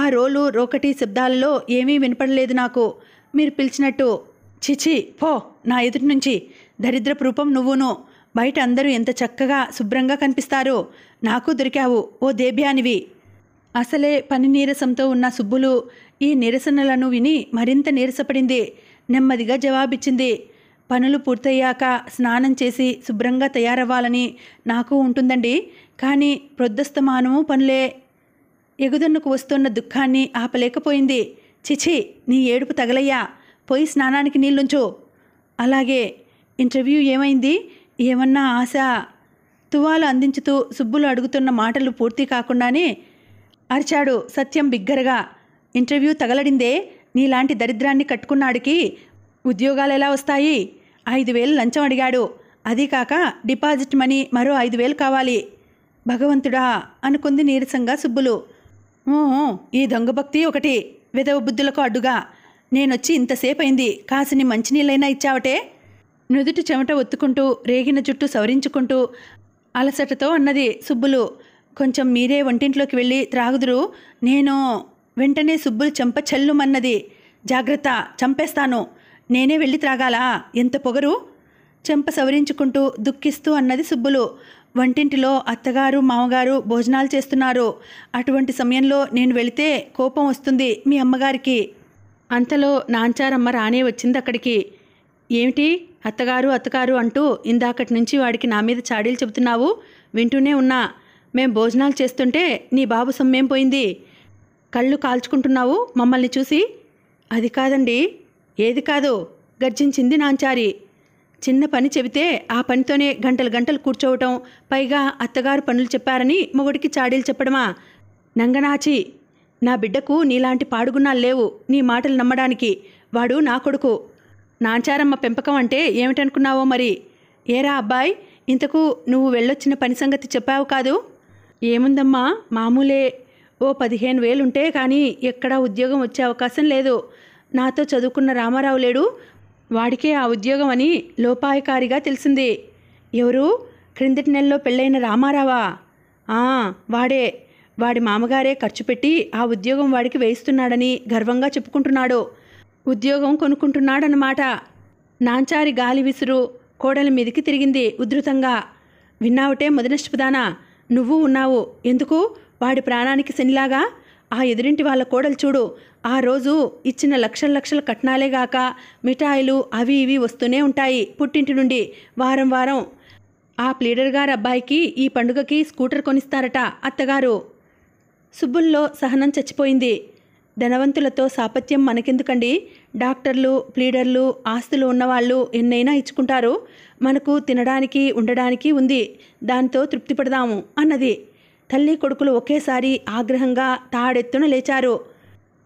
ఆ రోలు రోకటి శబ్దాలలో ఏమీ వినపడలేదు నాకు మీరు పిలిచినట్టు చిచి పో నా ఎదుటి నుంచి దరిద్రపు రూపం నువ్వును బయట అందరూ ఎంత చక్కగా శుభ్రంగా కనిపిస్తారు నాకు దొరికావు ఓ దేబ్యానివి అసలే పని నీరసంతో ఉన్న సుబ్బులు ఈ నిరసనలను విని మరింత నీరసపడింది నెమ్మదిగా జవాబిచ్చింది పనులు పూర్తయ్యాక స్నానం చేసి శుభ్రంగా తయారవ్వాలని నాకు ఉంటుందండి కానీ ప్రొద్దస్తమానము పనులే ఎగుదన్నుకు వస్తున్న దుఃఖాన్ని ఆపలేకపోయింది చిచి నీ ఏడుపు తగలయ్యా పోయి స్నానానికి నీళ్ళుంచు అలాగే ఇంటర్వ్యూ ఏమైంది ఏమన్నా ఆశ తువాలు అందించుతూ సుబ్బులు అడుగుతున్న మాటలు పూర్తి కాకుండానే అరిచాడు సత్యం బిగ్గరగా ఇంటర్వ్యూ తగలడిందే నీలాంటి దరిద్రాన్ని కట్టుకున్నాడికి ఉద్యోగాలు ఎలా వస్తాయి ఐదు వేలు లంచం అడిగాడు అది కాక డిపాజిట్ మనీ మరో ఐదు వేలు కావాలి భగవంతుడా అనుకుంది నీరసంగా సుబ్బులు ఈ దొంగభక్తి ఒకటి విధవ బుద్ధులకు అడ్డుగా నేనొచ్చి ఇంతసేపు అయింది కాసిని మంచినీళ్ళైనా ఇచ్చావటే నుదుటి చెమట ఒత్తుకుంటూ రేగిన జుట్టు సవరించుకుంటూ అలసటతో అన్నది సుబ్బులు కొంచెం మీరే వంటింట్లోకి వెళ్ళి త్రాగుదురు నేను వెంటనే సుబ్బులు చెంప చెల్లుమన్నది జాగ్రత్త చంపేస్తాను నేనే వెళ్ళి త్రాగాలా ఎంత పొగరు చెంప సవరించుకుంటూ దుఃఖిస్తూ అన్నది సుబ్బులు వంటింటిలో అత్తగారు మామగారు భోజనాలు చేస్తున్నారు అటువంటి సమయంలో నేను వెళితే కోపం వస్తుంది మీ అమ్మగారికి అంతలో నాంచారమ్మ రానే వచ్చింది అక్కడికి ఏమిటి అత్తగారు అత్తగారు అంటూ ఇందాకటి నుంచి వాడికి నా మీద చాడీలు చెబుతున్నావు వింటూనే ఉన్నా మేం భోజనాలు చేస్తుంటే నీ బాబు సొమ్మేం పోయింది కళ్ళు కాల్చుకుంటున్నావు మమ్మల్ని చూసి అది కాదండి ఏది కాదు గర్జించింది నాంచారి చిన్న పని చెబితే ఆ పనితోనే గంటలు గంటలు కూర్చోవటం పైగా అత్తగారు పనులు చెప్పారని మొగుడికి చాడీలు చెప్పడమా నంగనాచి నా బిడ్డకు నీలాంటి పాడుగున్నాలు లేవు నీ మాటలు నమ్మడానికి వాడు నా కొడుకు నాంచారమ్మ పెంపకం అంటే ఏమిటనుకున్నావో మరి ఏరా అబ్బాయి ఇంతకు నువ్వు వెళ్ళొచ్చిన పని సంగతి చెప్పావు కాదు ఏముందమ్మా మామూలే ఓ పదిహేను వేలుంటే కానీ ఎక్కడా ఉద్యోగం వచ్చే అవకాశం లేదు నాతో చదువుకున్న రామారావు లేడు వాడికే ఆ ఉద్యోగం అని లోపాయకారిగా తెలిసింది ఎవరు క్రిందటి నెలలో పెళ్ళైన రామారావా వాడే వాడి మామగారే ఖర్చు పెట్టి ఆ ఉద్యోగం వాడికి వేయిస్తున్నాడని గర్వంగా చెప్పుకుంటున్నాడు ఉద్యోగం కొనుక్కుంటున్నాడనమాట నాంచారి గాలి విసురు కోడలి మీదికి తిరిగింది ఉధృతంగా విన్నావుటే మొదనష్టపదానా నువ్వు ఉన్నావు ఎందుకు వాడి ప్రాణానికి శనిలాగా ఆ ఎదురింటి వాళ్ళ కోడలు చూడు ఆ రోజు ఇచ్చిన లక్షల లక్షల కట్నాలే మిఠాయిలు అవి ఇవి వస్తూనే ఉంటాయి పుట్టింటి నుండి వారం వారం ఆ ప్లీడర్ గారు అబ్బాయికి ఈ పండుగకి స్కూటర్ కొనిస్తారట అత్తగారు సుబ్బుల్లో సహనం చచ్చిపోయింది ధనవంతులతో సాపత్యం మనకెందుకండి డాక్టర్లు ప్లీడర్లు ఆస్తులు ఉన్నవాళ్ళు ఎన్నైనా ఇచ్చుకుంటారు మనకు తినడానికి ఉండడానికి ఉంది దాంతో తృప్తిపడదాము అన్నది తల్లి కొడుకులు ఒకేసారి ఆగ్రహంగా తాడెత్తున లేచారు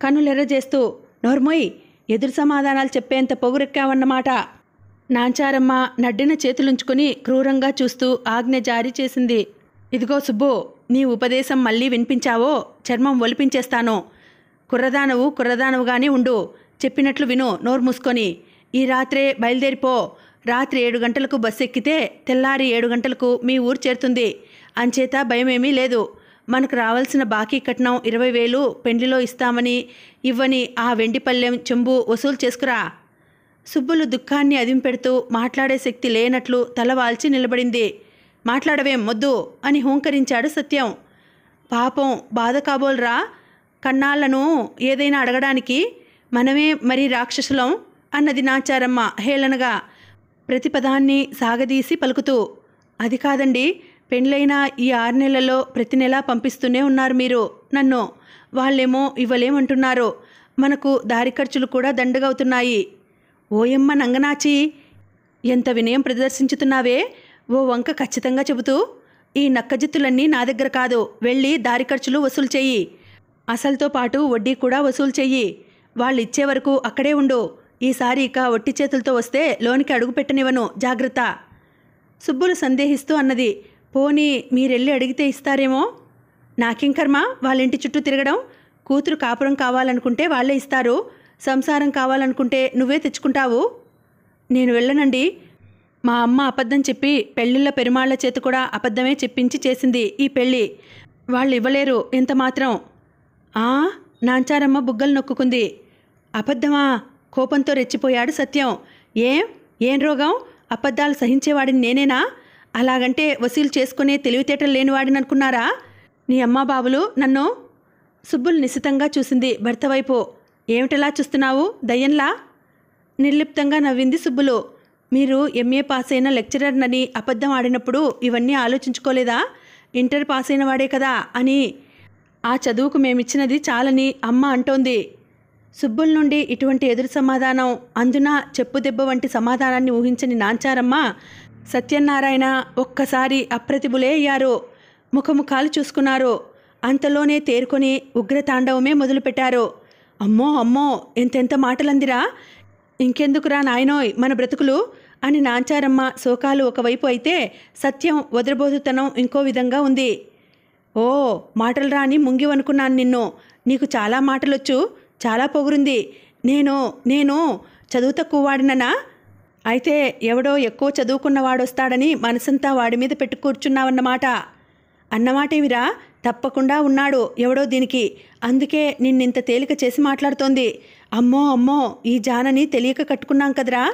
కన్నులెర్రజేస్తూ నోర్మొయ్ ఎదురు సమాధానాలు చెప్పేంత పొగురెక్కావన్నమాట నాంచారమ్మ నడ్డిన చేతులుంచుకుని క్రూరంగా చూస్తూ ఆజ్ఞ జారీ చేసింది ఇదిగో సుబ్బు నీ ఉపదేశం మళ్ళీ వినిపించావో చర్మం ఒలిపించేస్తాను కుర్రదానవు కుర్రదానవుగానే ఉండు చెప్పినట్లు విను నోరు మూసుకొని ఈ రాత్రే బయలుదేరిపో రాత్రి ఏడు గంటలకు బస్సు ఎక్కితే తెల్లారి ఏడు గంటలకు మీ ఊరు చేరుతుంది అంచేత భయమేమీ లేదు మనకు రావాల్సిన బాకీ కట్నం ఇరవై వేలు పెండ్లిలో ఇస్తామని ఇవ్వని ఆ వెండి పల్లెం చెంబు వసూలు చేసుకురా సుబ్బులు దుఃఖాన్ని అదింపెడుతూ మాట్లాడే శక్తి లేనట్లు తల వాల్చి నిలబడింది మాట్లాడవేం మొద్దు అని హూంకరించాడు సత్యం పాపం బాధ కాబోలరా కన్నాళ్లను ఏదైనా అడగడానికి మనమే మరీ రాక్షసులం అన్నది నాచారమ్మ హేళనగా ప్రతిపదాన్ని సాగదీసి పలుకుతూ అది కాదండి పెండ్లైన ఈ ఆరు నెలల్లో ప్రతి నెలా పంపిస్తూనే ఉన్నారు మీరు నన్ను వాళ్ళేమో ఇవ్వలేమంటున్నారు మనకు దారి ఖర్చులు కూడా దండగవుతున్నాయి ఓయమ్మ నంగనాచి ఎంత వినయం ప్రదర్శించుతున్నావే ఓ వంక ఖచ్చితంగా చెబుతూ ఈ నక్కజిత్తులన్నీ నా దగ్గర కాదు వెళ్ళి దారి ఖర్చులు వసూలు చెయ్యి అసలుతో పాటు వడ్డీ కూడా వసూలు చెయ్యి వాళ్ళు ఇచ్చే వరకు అక్కడే ఉండు ఈసారి ఇక ఒట్టి చేతులతో వస్తే లోనికి అడుగు పెట్టనివ్వను జాగ్రత్త సుబ్బులు సందేహిస్తూ అన్నది పోనీ మీరెళ్ళి అడిగితే ఇస్తారేమో నాకేం కర్మ వాళ్ళ ఇంటి చుట్టూ తిరగడం కూతురు కాపురం కావాలనుకుంటే వాళ్ళే ఇస్తారు సంసారం కావాలనుకుంటే నువ్వే తెచ్చుకుంటావు నేను వెళ్ళనండి మా అమ్మ అబద్ధం చెప్పి పెళ్ళిళ్ళ పెరుమాళ్ళ చేతి కూడా అబద్ధమే చెప్పించి చేసింది ఈ పెళ్ళి వాళ్ళు ఇవ్వలేరు ఎంత మాత్రం ఆ నాంచారమ్మ బుగ్గలు నొక్కుకుంది అబద్ధమా కోపంతో రెచ్చిపోయాడు సత్యం ఏం ఏం రోగం అబద్ధాలు సహించేవాడిని నేనేనా అలాగంటే వసూలు చేసుకునే తెలివితేటలు లేనివాడిని అనుకున్నారా నీ అమ్మా బాబులు నన్ను సుబ్బులు నిశితంగా చూసింది భర్త వైపు ఏమిటలా చూస్తున్నావు దయ్యంలా నిర్లిప్తంగా నవ్వింది సుబ్బులు మీరు ఎంఏ పాస్ అయిన లెక్చరర్నని అబద్ధం ఆడినప్పుడు ఇవన్నీ ఆలోచించుకోలేదా ఇంటర్ పాస్ అయిన వాడే కదా అని ఆ చదువుకు మేమిచ్చినది చాలని అమ్మ అంటోంది సుబ్బుల నుండి ఇటువంటి ఎదురు సమాధానం అందున చెప్పు వంటి సమాధానాన్ని ఊహించని నాంచారమ్మ సత్యనారాయణ ఒక్కసారి అప్రతిభులే అయ్యారు ముఖముఖాలు చూసుకున్నారో చూసుకున్నారు అంతలోనే తేరుకొని ఉగ్రతాండవమే మొదలుపెట్టారు అమ్మో అమ్మో ఎంతెంత మాటలందిరా ఇంకెందుకురా నాయనోయ్ మన బ్రతుకులు అని నాంచారమ్మ శోకాలు ఒకవైపు అయితే సత్యం వదరబోతుతనం ఇంకో విధంగా ఉంది ఓ మాటలు రాని ముంగివనుకున్నాను నిన్ను నీకు చాలా మాటలొచ్చు చాలా పొగురుంది నేను నేను చదువు తక్కువ వాడిననా అయితే ఎవడో ఎక్కువ చదువుకున్నవాడొస్తాడని మనసంతా వాడి మీద పెట్టి కూర్చున్నావన్నమాట అన్నమాటేమిరా తప్పకుండా ఉన్నాడు ఎవడో దీనికి అందుకే నిన్నింత తేలిక చేసి మాట్లాడుతోంది అమ్మో అమ్మో ఈ జానని తెలియక కట్టుకున్నాం కదరా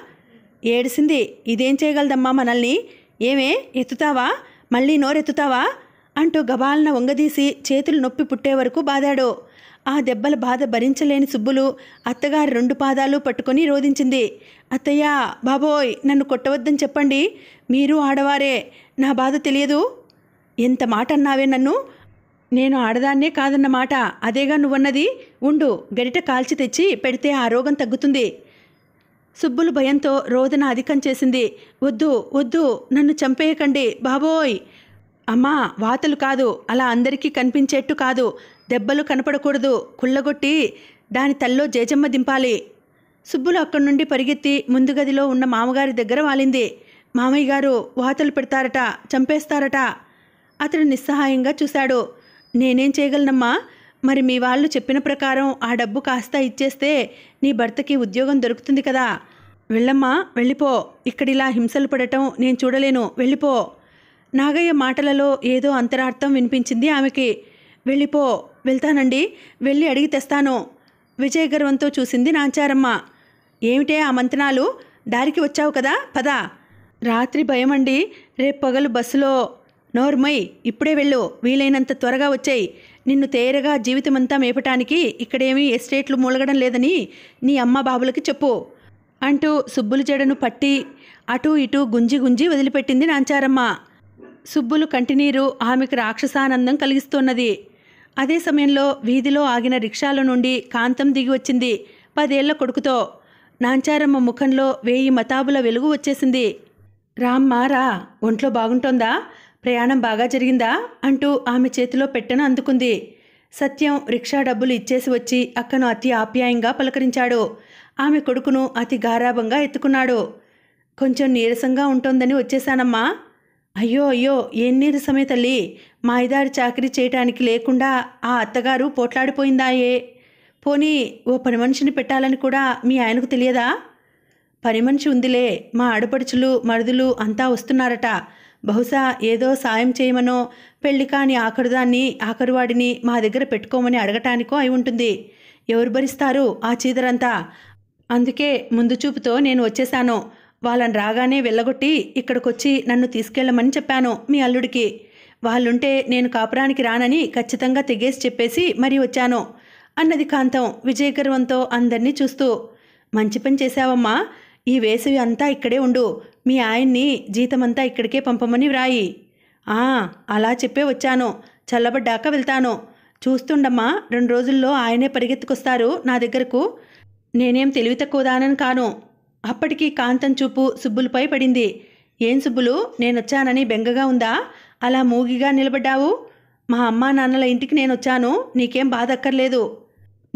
ఏడిసింది ఇదేం చేయగలదమ్మా మనల్ని ఏమే ఎత్తుతావా మళ్ళీ నోరెత్తుతావా అంటూ గబాలన వంగదీసి చేతులు నొప్పి పుట్టే వరకు బాదాడు ఆ దెబ్బల బాధ భరించలేని సుబ్బులు అత్తగారి రెండు పాదాలు పట్టుకొని రోధించింది అత్తయ్య బాబోయ్ నన్ను కొట్టవద్దని చెప్పండి మీరు ఆడవారే నా బాధ తెలియదు ఎంత మాట అన్నావే నన్ను నేను ఆడదాన్నే కాదన్నమాట అదేగా నువ్వన్నది ఉండు గడిట కాల్చి తెచ్చి పెడితే ఆ రోగం తగ్గుతుంది సుబ్బులు భయంతో రోదన అధికం చేసింది వద్దు వద్దు నన్ను చంపేయకండి బాబోయ్ అమ్మా వాతలు కాదు అలా అందరికీ కనిపించేట్టు కాదు దెబ్బలు కనపడకూడదు కుళ్ళగొట్టి దాని తల్లో జేజమ్మ దింపాలి సుబ్బులు అక్కడి నుండి పరిగెత్తి ముందు గదిలో ఉన్న మామగారి దగ్గర వాలింది మామయ్య గారు వాతలు పెడతారట చంపేస్తారట అతడు నిస్సహాయంగా చూశాడు నేనేం చేయగలనమ్మా మరి మీ వాళ్ళు చెప్పిన ప్రకారం ఆ డబ్బు కాస్త ఇచ్చేస్తే నీ భర్తకి ఉద్యోగం దొరుకుతుంది కదా వెళ్ళమ్మా వెళ్ళిపో ఇక్కడిలా హింసలు పడటం నేను చూడలేను వెళ్ళిపో నాగయ్య మాటలలో ఏదో అంతరార్థం వినిపించింది ఆమెకి వెళ్ళిపో వెళ్తానండి వెళ్ళి అడిగి తెస్తాను విజయ గర్వంతో చూసింది నాంచారమ్మ ఏమిటే ఆ మంతనాలు దారికి వచ్చావు కదా పద రాత్రి భయం అండి రేపు పగలు బస్సులో నోర్మై ఇప్పుడే వెళ్ళు వీలైనంత త్వరగా వచ్చాయి నిన్ను తేరగా జీవితమంతా మేపటానికి ఇక్కడేమీ ఎస్టేట్లు మూలగడం లేదని నీ అమ్మ బాబులకి చెప్పు అంటూ సుబ్బులు జడను పట్టి అటూ ఇటూ గుంజి గుంజి వదిలిపెట్టింది నాంచారమ్మ సుబ్బులు కంటినీరు ఆమెకు రాక్షసానందం కలిగిస్తున్నది అదే సమయంలో వీధిలో ఆగిన రిక్షాల నుండి కాంతం దిగి వచ్చింది పదేళ్ల కొడుకుతో నాంచారమ్మ ముఖంలో వేయి మతాబుల వెలుగు వచ్చేసింది రామ్మారా ఒంట్లో బాగుంటోందా ప్రయాణం బాగా జరిగిందా అంటూ ఆమె చేతిలో పెట్టెను అందుకుంది సత్యం రిక్షా డబ్బులు ఇచ్చేసి వచ్చి అక్కను అతి ఆప్యాయంగా పలకరించాడు ఆమె కొడుకును అతి గారాభంగా ఎత్తుకున్నాడు కొంచెం నీరసంగా ఉంటోందని వచ్చేశానమ్మా అయ్యో అయ్యో ఏం నీరసమే తల్లి మా చాకరీ చేయటానికి లేకుండా ఆ అత్తగారు పోట్లాడిపోయిందాయే పోనీ ఓ పని మనిషిని పెట్టాలని కూడా మీ ఆయనకు తెలియదా పని మనిషి ఉందిలే మా ఆడపడుచులు మరుదులు అంతా వస్తున్నారట బహుశా ఏదో సాయం చేయమనో పెళ్లి కాని ఆఖరుదాన్ని ఆఖరువాడిని మా దగ్గర పెట్టుకోమని అడగటానికో అయి ఉంటుంది ఎవరు భరిస్తారు ఆ చీదరంతా అందుకే ముందు చూపుతో నేను వచ్చేశాను వాళ్ళని రాగానే వెళ్ళగొట్టి ఇక్కడికొచ్చి నన్ను తీసుకెళ్ళమని చెప్పాను మీ అల్లుడికి వాళ్ళుంటే నేను కాపురానికి రానని ఖచ్చితంగా తెగేసి చెప్పేసి మరీ వచ్చాను అన్నది కాంతం విజయ గర్వంతో అందరినీ చూస్తూ మంచి పని చేశావమ్మా ఈ వేసవి అంతా ఇక్కడే ఉండు మీ ఆయన్ని జీతమంతా ఇక్కడికే పంపమని వ్రాయి ఆ అలా చెప్పే వచ్చాను చల్లబడ్డాక వెళ్తాను చూస్తుండమ్మా రెండు రోజుల్లో ఆయనే పరిగెత్తుకొస్తారు నా దగ్గరకు నేనేం తెలివి తక్కువ దానని కాను అప్పటికి కాంతం చూపు సుబ్బులపై పడింది ఏం సుబ్బులు నేనొచ్చానని బెంగగా ఉందా అలా మూగిగా నిలబడ్డావు మా అమ్మా నాన్నల ఇంటికి నేనొచ్చాను నీకేం బాధ అక్కర్లేదు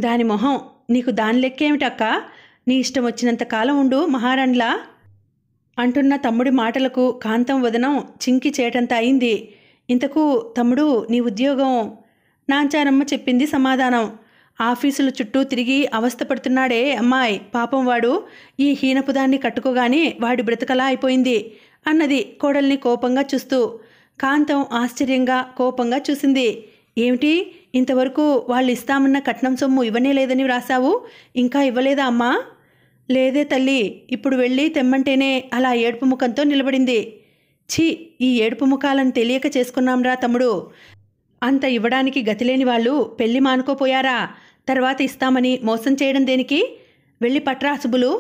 దాని మొహం నీకు దాని లెక్కేమిటక్క నీ ఇష్టం వచ్చినంత కాలం ఉండు మహారాణిలా అంటున్న తమ్ముడి మాటలకు కాంతం వదనం చింకి చేయటంత అయింది ఇంతకు తమ్ముడు నీ ఉద్యోగం నాంచారమ్మ చెప్పింది సమాధానం ఆఫీసుల చుట్టూ తిరిగి అవస్థపడుతున్నాడే అమ్మాయి పాపం వాడు ఈ హీనపుదాన్ని కట్టుకోగానే వాడి బ్రతకలా అయిపోయింది అన్నది కోడల్ని కోపంగా చూస్తూ కాంతం ఆశ్చర్యంగా కోపంగా చూసింది ఏమిటి ఇంతవరకు వాళ్ళు ఇస్తామన్న కట్నం సొమ్ము ఇవ్వనే లేదని వ్రాసావు ఇంకా ఇవ్వలేదా అమ్మా లేదే తల్లి ఇప్పుడు వెళ్ళి తెమ్మంటేనే అలా ఏడుపు ముఖంతో నిలబడింది ఛీ ఈ ఏడుపు ముఖాలను తెలియక చేసుకున్నాంరా తమ్ముడు అంత ఇవ్వడానికి గతిలేని వాళ్ళు పెళ్లి మానుకోపోయారా తర్వాత ఇస్తామని మోసం చేయడం దేనికి వెళ్ళి పట్రాసుబులు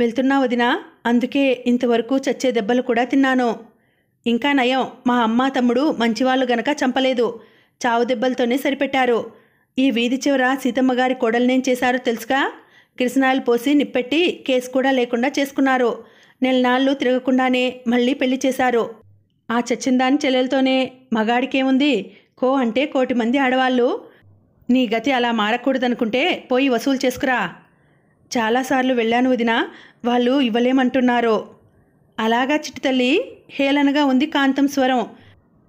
వెళ్తున్నా వదినా అందుకే ఇంతవరకు చచ్చే దెబ్బలు కూడా తిన్నాను ఇంకా నయం మా అమ్మ తమ్ముడు మంచివాళ్ళు గనక చంపలేదు చావు దెబ్బలతోనే సరిపెట్టారు ఈ వీధి చివర సీతమ్మ గారి కోడలనేం చేశారో తెలుసుగా కిరసనాయిలు పోసి నిప్పెట్టి కేసు కూడా లేకుండా చేసుకున్నారు నెల నాళ్ళు తిరగకుండానే మళ్ళీ పెళ్లి చేశారు ఆ చచ్చిందాని చెల్లెలతోనే మగాడికేముంది కో అంటే కోటి మంది ఆడవాళ్ళు నీ గతి అలా మారకూడదనుకుంటే పోయి వసూలు చేసుకురా చాలాసార్లు వెళ్ళాను వదిన వాళ్ళు ఇవ్వలేమంటున్నారో అలాగా చిట్టి తల్లి హేళనగా ఉంది కాంతం స్వరం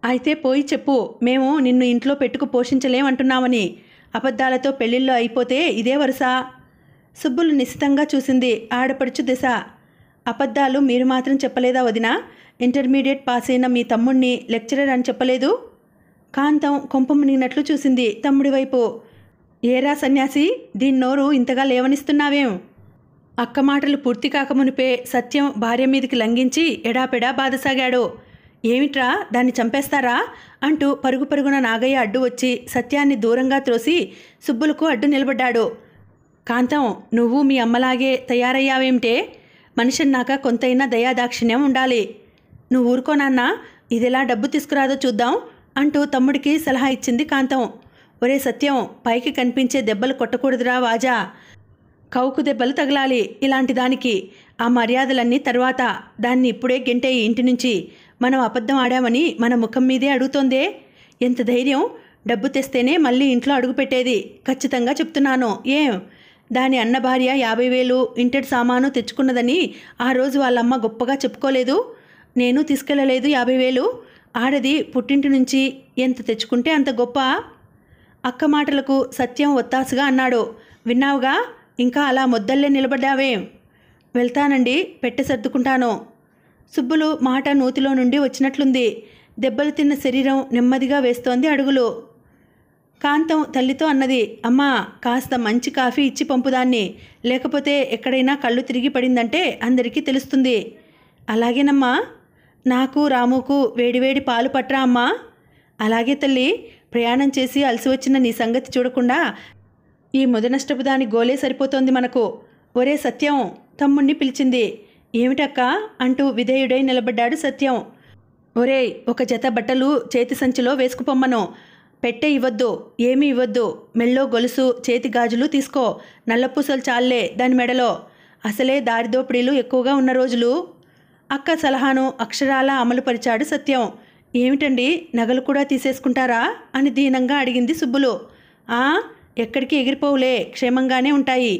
అయితే పోయి చెప్పు మేము నిన్ను ఇంట్లో పెట్టుకు పోషించలేమంటున్నామని అబద్ధాలతో పెళ్లిళ్ళు అయిపోతే ఇదే వరుస సుబ్బులు నిశ్చితంగా చూసింది ఆడపడుచు దిశ అబద్ధాలు మీరు మాత్రం చెప్పలేదా వదిన ఇంటర్మీడియట్ పాస్ అయిన మీ తమ్ముణ్ణి లెక్చరర్ అని చెప్పలేదు కాంతం కొంప మునిగినట్లు చూసింది తమ్ముడి వైపు ఏరా సన్యాసి దీని నోరు ఇంతగా లేవనిస్తున్నావేం అక్క మాటలు పూర్తి కాకమునిపే సత్యం భార్య మీదకి లంఘించి ఎడాపెడా బాధసాగాడు ఏమిట్రా దాన్ని చంపేస్తారా అంటూ పరుగు పరుగున నాగయ్య అడ్డు వచ్చి సత్యాన్ని దూరంగా త్రోసి సుబ్బులకు అడ్డు నిలబడ్డాడు కాంతం నువ్వు మీ అమ్మలాగే తయారయ్యావేమిటే మనిషిన్నాక కొంతైనా దయాదాక్షిణ్యం ఉండాలి నువ్వు ఊరుకోనాన్నా ఇదిలా డబ్బు తీసుకురాదో చూద్దాం అంటూ తమ్ముడికి సలహా ఇచ్చింది కాంతం ఒరే సత్యం పైకి కనిపించే దెబ్బలు కొట్టకూడదురా వాజా కౌకు దెబ్బలు తగలాలి ఇలాంటి దానికి ఆ మర్యాదలన్నీ తర్వాత దాన్ని ఇప్పుడే గెంటే ఇంటి నుంచి మనం అబద్ధం ఆడామని మన ముఖం మీదే అడుగుతోందే ఎంత ధైర్యం డబ్బు తెస్తేనే మళ్ళీ ఇంట్లో అడుగుపెట్టేది ఖచ్చితంగా చెప్తున్నాను ఏం దాని అన్న భార్య యాభై వేలు ఇంటెడ్ సామాను తెచ్చుకున్నదని ఆ రోజు వాళ్ళమ్మ గొప్పగా చెప్పుకోలేదు నేను తీసుకెళ్ళలేదు యాభై వేలు ఆడది పుట్టింటి నుంచి ఎంత తెచ్చుకుంటే అంత గొప్ప అక్క మాటలకు సత్యం ఒత్తాసుగా అన్నాడు విన్నావుగా ఇంకా అలా మొద్దల్లే నిలబడ్డావే వెళ్తానండి పెట్టె సర్దుకుంటాను సుబ్బులు మాట నూతిలో నుండి వచ్చినట్లుంది దెబ్బలు తిన్న శరీరం నెమ్మదిగా వేస్తోంది అడుగులు కాంతం తల్లితో అన్నది అమ్మా కాస్త మంచి కాఫీ ఇచ్చి పంపుదాన్ని లేకపోతే ఎక్కడైనా కళ్ళు తిరిగి పడిందంటే అందరికీ తెలుస్తుంది అలాగేనమ్మా నాకు రాముకు వేడివేడి పాలు పట్రా అమ్మా అలాగే తల్లి ప్రయాణం చేసి అలసి వచ్చిన నీ సంగతి చూడకుండా ఈ మొదనష్టపు దాని గోలే సరిపోతోంది మనకు ఒరే సత్యం తమ్ముణ్ణి పిలిచింది ఏమిటక్క అంటూ విధేయుడై నిలబడ్డాడు సత్యం ఒరే ఒక జత బట్టలు చేతి సంచిలో వేసుకుపొమ్మను పెట్టె ఇవ్వద్దు ఏమీ ఇవ్వద్దు మెల్లో గొలుసు చేతి గాజులు తీసుకో నల్లపూసలు చాలే దాని మెడలో అసలే దారిదోపిడీలు ఎక్కువగా ఉన్న రోజులు అక్క సలహాను అక్షరాలా అమలుపరిచాడు సత్యం ఏమిటండి నగలు కూడా తీసేసుకుంటారా అని దీనంగా అడిగింది సుబ్బులు ఆ ఎక్కడికి ఎగిరిపోవులే క్షేమంగానే ఉంటాయి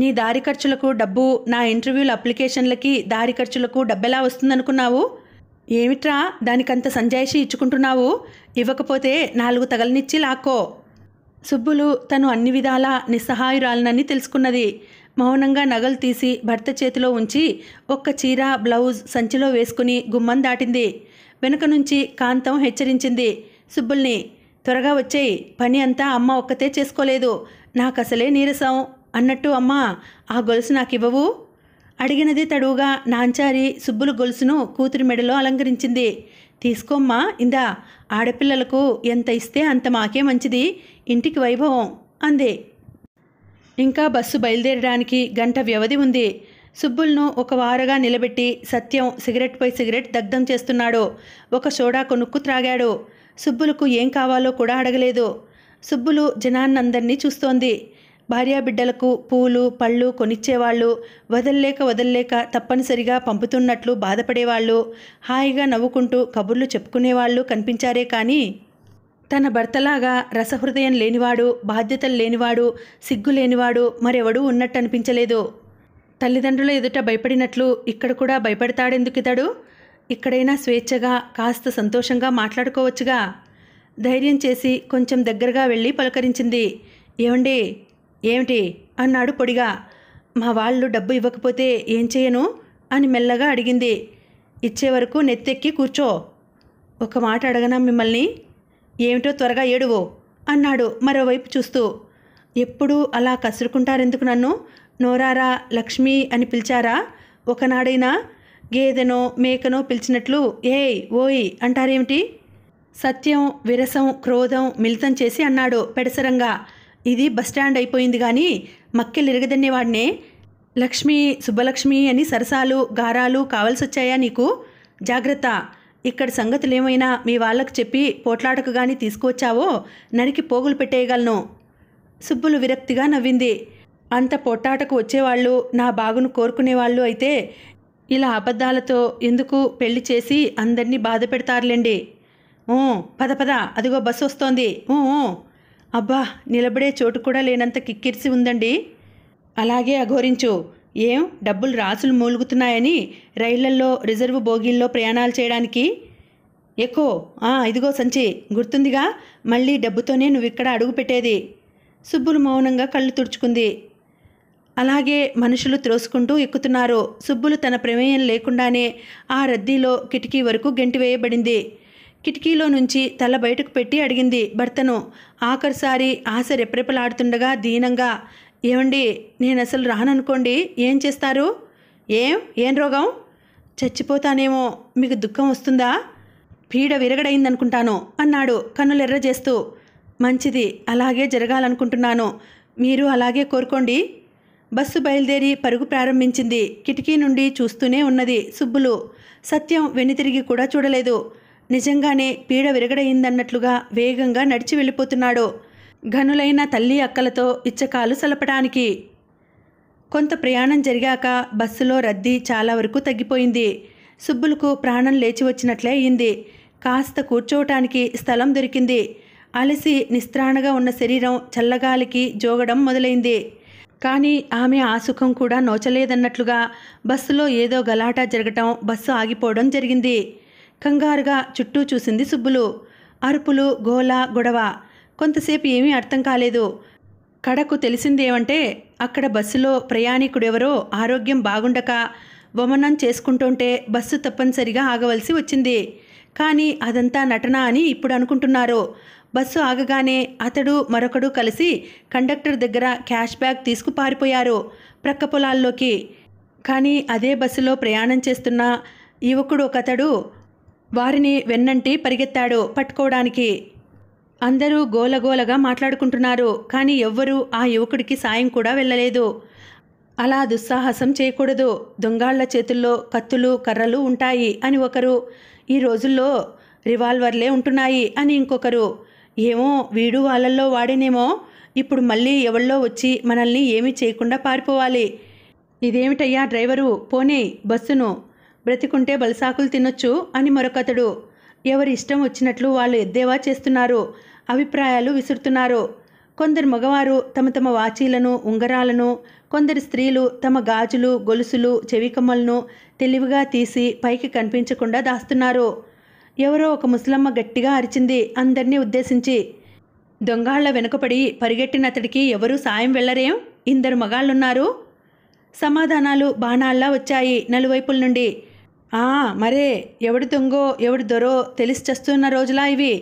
నీ దారి ఖర్చులకు డబ్బు నా ఇంటర్వ్యూల అప్లికేషన్లకి దారి ఖర్చులకు డబ్బెలా వస్తుందనుకున్నావు ఏమిట్రా దానికంత సంజాయిషి ఇచ్చుకుంటున్నావు ఇవ్వకపోతే నాలుగు తగలనిచ్చి లాక్కో సుబ్బులు తను అన్ని విధాలా నిస్సహాయురాలనని తెలుసుకున్నది మౌనంగా నగలు తీసి భర్త చేతిలో ఉంచి ఒక్క చీర బ్లౌజ్ సంచిలో వేసుకుని గుమ్మం దాటింది వెనుక నుంచి కాంతం హెచ్చరించింది సుబ్బుల్ని త్వరగా వచ్చేయి పని అంతా అమ్మ ఒక్కతే చేసుకోలేదు నాకు అసలే నీరసం అన్నట్టు అమ్మ ఆ గొలుసు నాకివ్వవు అడిగినది తడువుగా నాంచారి సుబ్బుల గొలుసును కూతురి మెడలో అలంకరించింది తీసుకోమ్మా ఇందా ఆడపిల్లలకు ఎంత ఇస్తే అంత మాకే మంచిది ఇంటికి వైభవం అందే ఇంకా బస్సు బయలుదేరడానికి గంట వ్యవధి ఉంది సుబ్బుల్ను ఒక వారగా నిలబెట్టి సత్యం సిగరెట్పై సిగరెట్ దగ్ధం చేస్తున్నాడు ఒక సోడా కొనుక్కు త్రాగాడు సుబ్బులకు ఏం కావాలో కూడా అడగలేదు సుబ్బులు జనాన్నందరినీ చూస్తోంది భార్యాబిడ్డలకు పూలు పళ్ళు కొనిచ్చేవాళ్ళు వదల్లేక వదల్లేక తప్పనిసరిగా పంపుతున్నట్లు బాధపడేవాళ్ళు హాయిగా నవ్వుకుంటూ కబుర్లు చెప్పుకునేవాళ్ళు కనిపించారే కానీ తన భర్తలాగా రసహృదయం లేనివాడు బాధ్యతలు లేనివాడు సిగ్గు లేనివాడు మరెవడూ ఉన్నట్టు అనిపించలేదు తల్లిదండ్రుల ఎదుట భయపడినట్లు ఇక్కడ కూడా భయపడతాడెందుకు ఇతడు ఇక్కడైనా స్వేచ్ఛగా కాస్త సంతోషంగా మాట్లాడుకోవచ్చుగా ధైర్యం చేసి కొంచెం దగ్గరగా వెళ్ళి పలకరించింది ఏమండి ఏమిటి అన్నాడు పొడిగా మా వాళ్ళు డబ్బు ఇవ్వకపోతే ఏం చేయను అని మెల్లగా అడిగింది ఇచ్చే వరకు నెత్తెక్కి కూర్చో ఒక మాట అడగనా మిమ్మల్ని ఏమిటో త్వరగా ఏడువో అన్నాడు మరోవైపు చూస్తూ ఎప్పుడూ అలా కసురుకుంటారెందుకు నన్ను నోరారా లక్ష్మి అని పిలిచారా ఒకనాడైనా గేదెనో మేకనో పిలిచినట్లు ఏయ్ ఓయ్ అంటారేమిటి సత్యం విరసం క్రోధం మిళితం చేసి అన్నాడు పెడసరంగా ఇది బస్టాండ్ అయిపోయింది కానీ మక్కెలిరగదన్నేవాడినే లక్ష్మి శుభలక్ష్మి అని సరసాలు గారాలు కావలసొచ్చాయా నీకు జాగ్రత్త ఇక్కడ సంగతులేమైనా మీ వాళ్ళకు చెప్పి పోట్లాటకు కానీ తీసుకువచ్చావో నరికి పోగులు పెట్టేయగలను సుబ్బులు విరక్తిగా నవ్వింది అంత పొట్టాటకు వచ్చేవాళ్ళు నా బాగును కోరుకునేవాళ్ళు అయితే ఇలా అబద్ధాలతో ఎందుకు పెళ్లి చేసి అందరినీ బాధ పెడతారులేండి పద పద అదిగో బస్సు వస్తోంది ఓ అబ్బా నిలబడే చోటు కూడా లేనంత కిక్కిరిసి ఉందండి అలాగే అఘోరించు ఏం డబ్బులు రాసులు మూలుగుతున్నాయని రైళ్లల్లో రిజర్వు బోగీల్లో ప్రయాణాలు చేయడానికి ఎకో ఇదిగో సంచి గుర్తుందిగా మళ్ళీ డబ్బుతోనే నువ్వు ఇక్కడ అడుగుపెట్టేది సుబ్బులు మౌనంగా కళ్ళు తుడుచుకుంది అలాగే మనుషులు త్రోసుకుంటూ ఎక్కుతున్నారు సుబ్బులు తన ప్రమేయం లేకుండానే ఆ రద్దీలో కిటికీ వరకు గెంటివేయబడింది కిటికీలో నుంచి తల బయటకు పెట్టి అడిగింది భర్తను ఆఖరిసారి ఆశ రెప్రెపలాడుతుండగా దీనంగా ఏమండి నేను అసలు రాననుకోండి ఏం చేస్తారు ఏం ఏం రోగం చచ్చిపోతానేమో మీకు దుఃఖం వస్తుందా పీడ విరగడైందనుకుంటాను అన్నాడు కన్నులెర్ర చేస్తూ మంచిది అలాగే జరగాలనుకుంటున్నాను మీరు అలాగే కోరుకోండి బస్సు బయలుదేరి పరుగు ప్రారంభించింది కిటికీ నుండి చూస్తూనే ఉన్నది సుబ్బులు సత్యం వెనుతిరిగి కూడా చూడలేదు నిజంగానే పీడ విరగడయిందన్నట్లుగా వేగంగా నడిచి వెళ్ళిపోతున్నాడు ఘనులైన తల్లి అక్కలతో ఇచ్చకాలు సలపడానికి కొంత ప్రయాణం జరిగాక బస్సులో రద్దీ చాలా వరకు తగ్గిపోయింది సుబ్బులకు ప్రాణం లేచి వచ్చినట్లే అయింది కాస్త కూర్చోవటానికి స్థలం దొరికింది అలసి నిస్త్రాణగా ఉన్న శరీరం చల్లగాలికి జోగడం మొదలైంది కానీ ఆమె ఆ సుఖం కూడా నోచలేదన్నట్లుగా బస్సులో ఏదో గలాటా జరగటం బస్సు ఆగిపోవడం జరిగింది కంగారుగా చుట్టూ చూసింది సుబ్బులు అరుపులు గోలా గొడవ కొంతసేపు ఏమీ అర్థం కాలేదు కడకు తెలిసిందేమంటే అక్కడ బస్సులో ప్రయాణికుడెవరో ఆరోగ్యం బాగుండక వమనం చేసుకుంటుంటే బస్సు తప్పనిసరిగా ఆగవలసి వచ్చింది కానీ అదంతా నటన అని ఇప్పుడు అనుకుంటున్నారు బస్సు ఆగగానే అతడు మరొకడు కలిసి కండక్టర్ దగ్గర క్యాష్ బ్యాగ్ తీసుకు పారిపోయారు ప్రక్క పొలాల్లోకి కానీ అదే బస్సులో ప్రయాణం చేస్తున్న యువకుడు ఒకతడు వారిని వెన్నంటి పరిగెత్తాడు పట్టుకోవడానికి అందరూ గోలగోలగా మాట్లాడుకుంటున్నారు కానీ ఎవ్వరూ ఆ యువకుడికి సాయం కూడా వెళ్ళలేదు అలా దుస్సాహసం చేయకూడదు దొంగాళ్ల చేతుల్లో కత్తులు కర్రలు ఉంటాయి అని ఒకరు ఈ రోజుల్లో రివాల్వర్లే ఉంటున్నాయి అని ఇంకొకరు ఏమో వీడు వాళ్ళల్లో వాడేనేమో ఇప్పుడు మళ్ళీ ఎవళ్ళో వచ్చి మనల్ని ఏమీ చేయకుండా పారిపోవాలి ఇదేమిటయ్యా డ్రైవరు పోనీ బస్సును బ్రతికుంటే బలసాకులు తినొచ్చు అని మరొకతడు ఎవరి ఇష్టం వచ్చినట్లు వాళ్ళు ఎద్దేవా చేస్తున్నారు అభిప్రాయాలు విసురుతున్నారు కొందరు మగవారు తమ తమ వాచీలను ఉంగరాలను కొందరు స్త్రీలు తమ గాజులు గొలుసులు చెవికమ్మలను తెలివిగా తీసి పైకి కనిపించకుండా దాస్తున్నారు ఎవరో ఒక ముసలమ్మ గట్టిగా అరిచింది అందరినీ ఉద్దేశించి దొంగాళ్ల వెనుకపడి పరిగెట్టిన అతడికి ఎవరూ సాయం వెళ్లరేం ఇందరు మగాళ్ళున్నారు సమాధానాలు బాణాల్లా వచ్చాయి నలువైపుల నుండి మరే ఎవడు దొంగో ఎవడు దొరో తెలిసి చేస్తున్న రోజులా ఇవి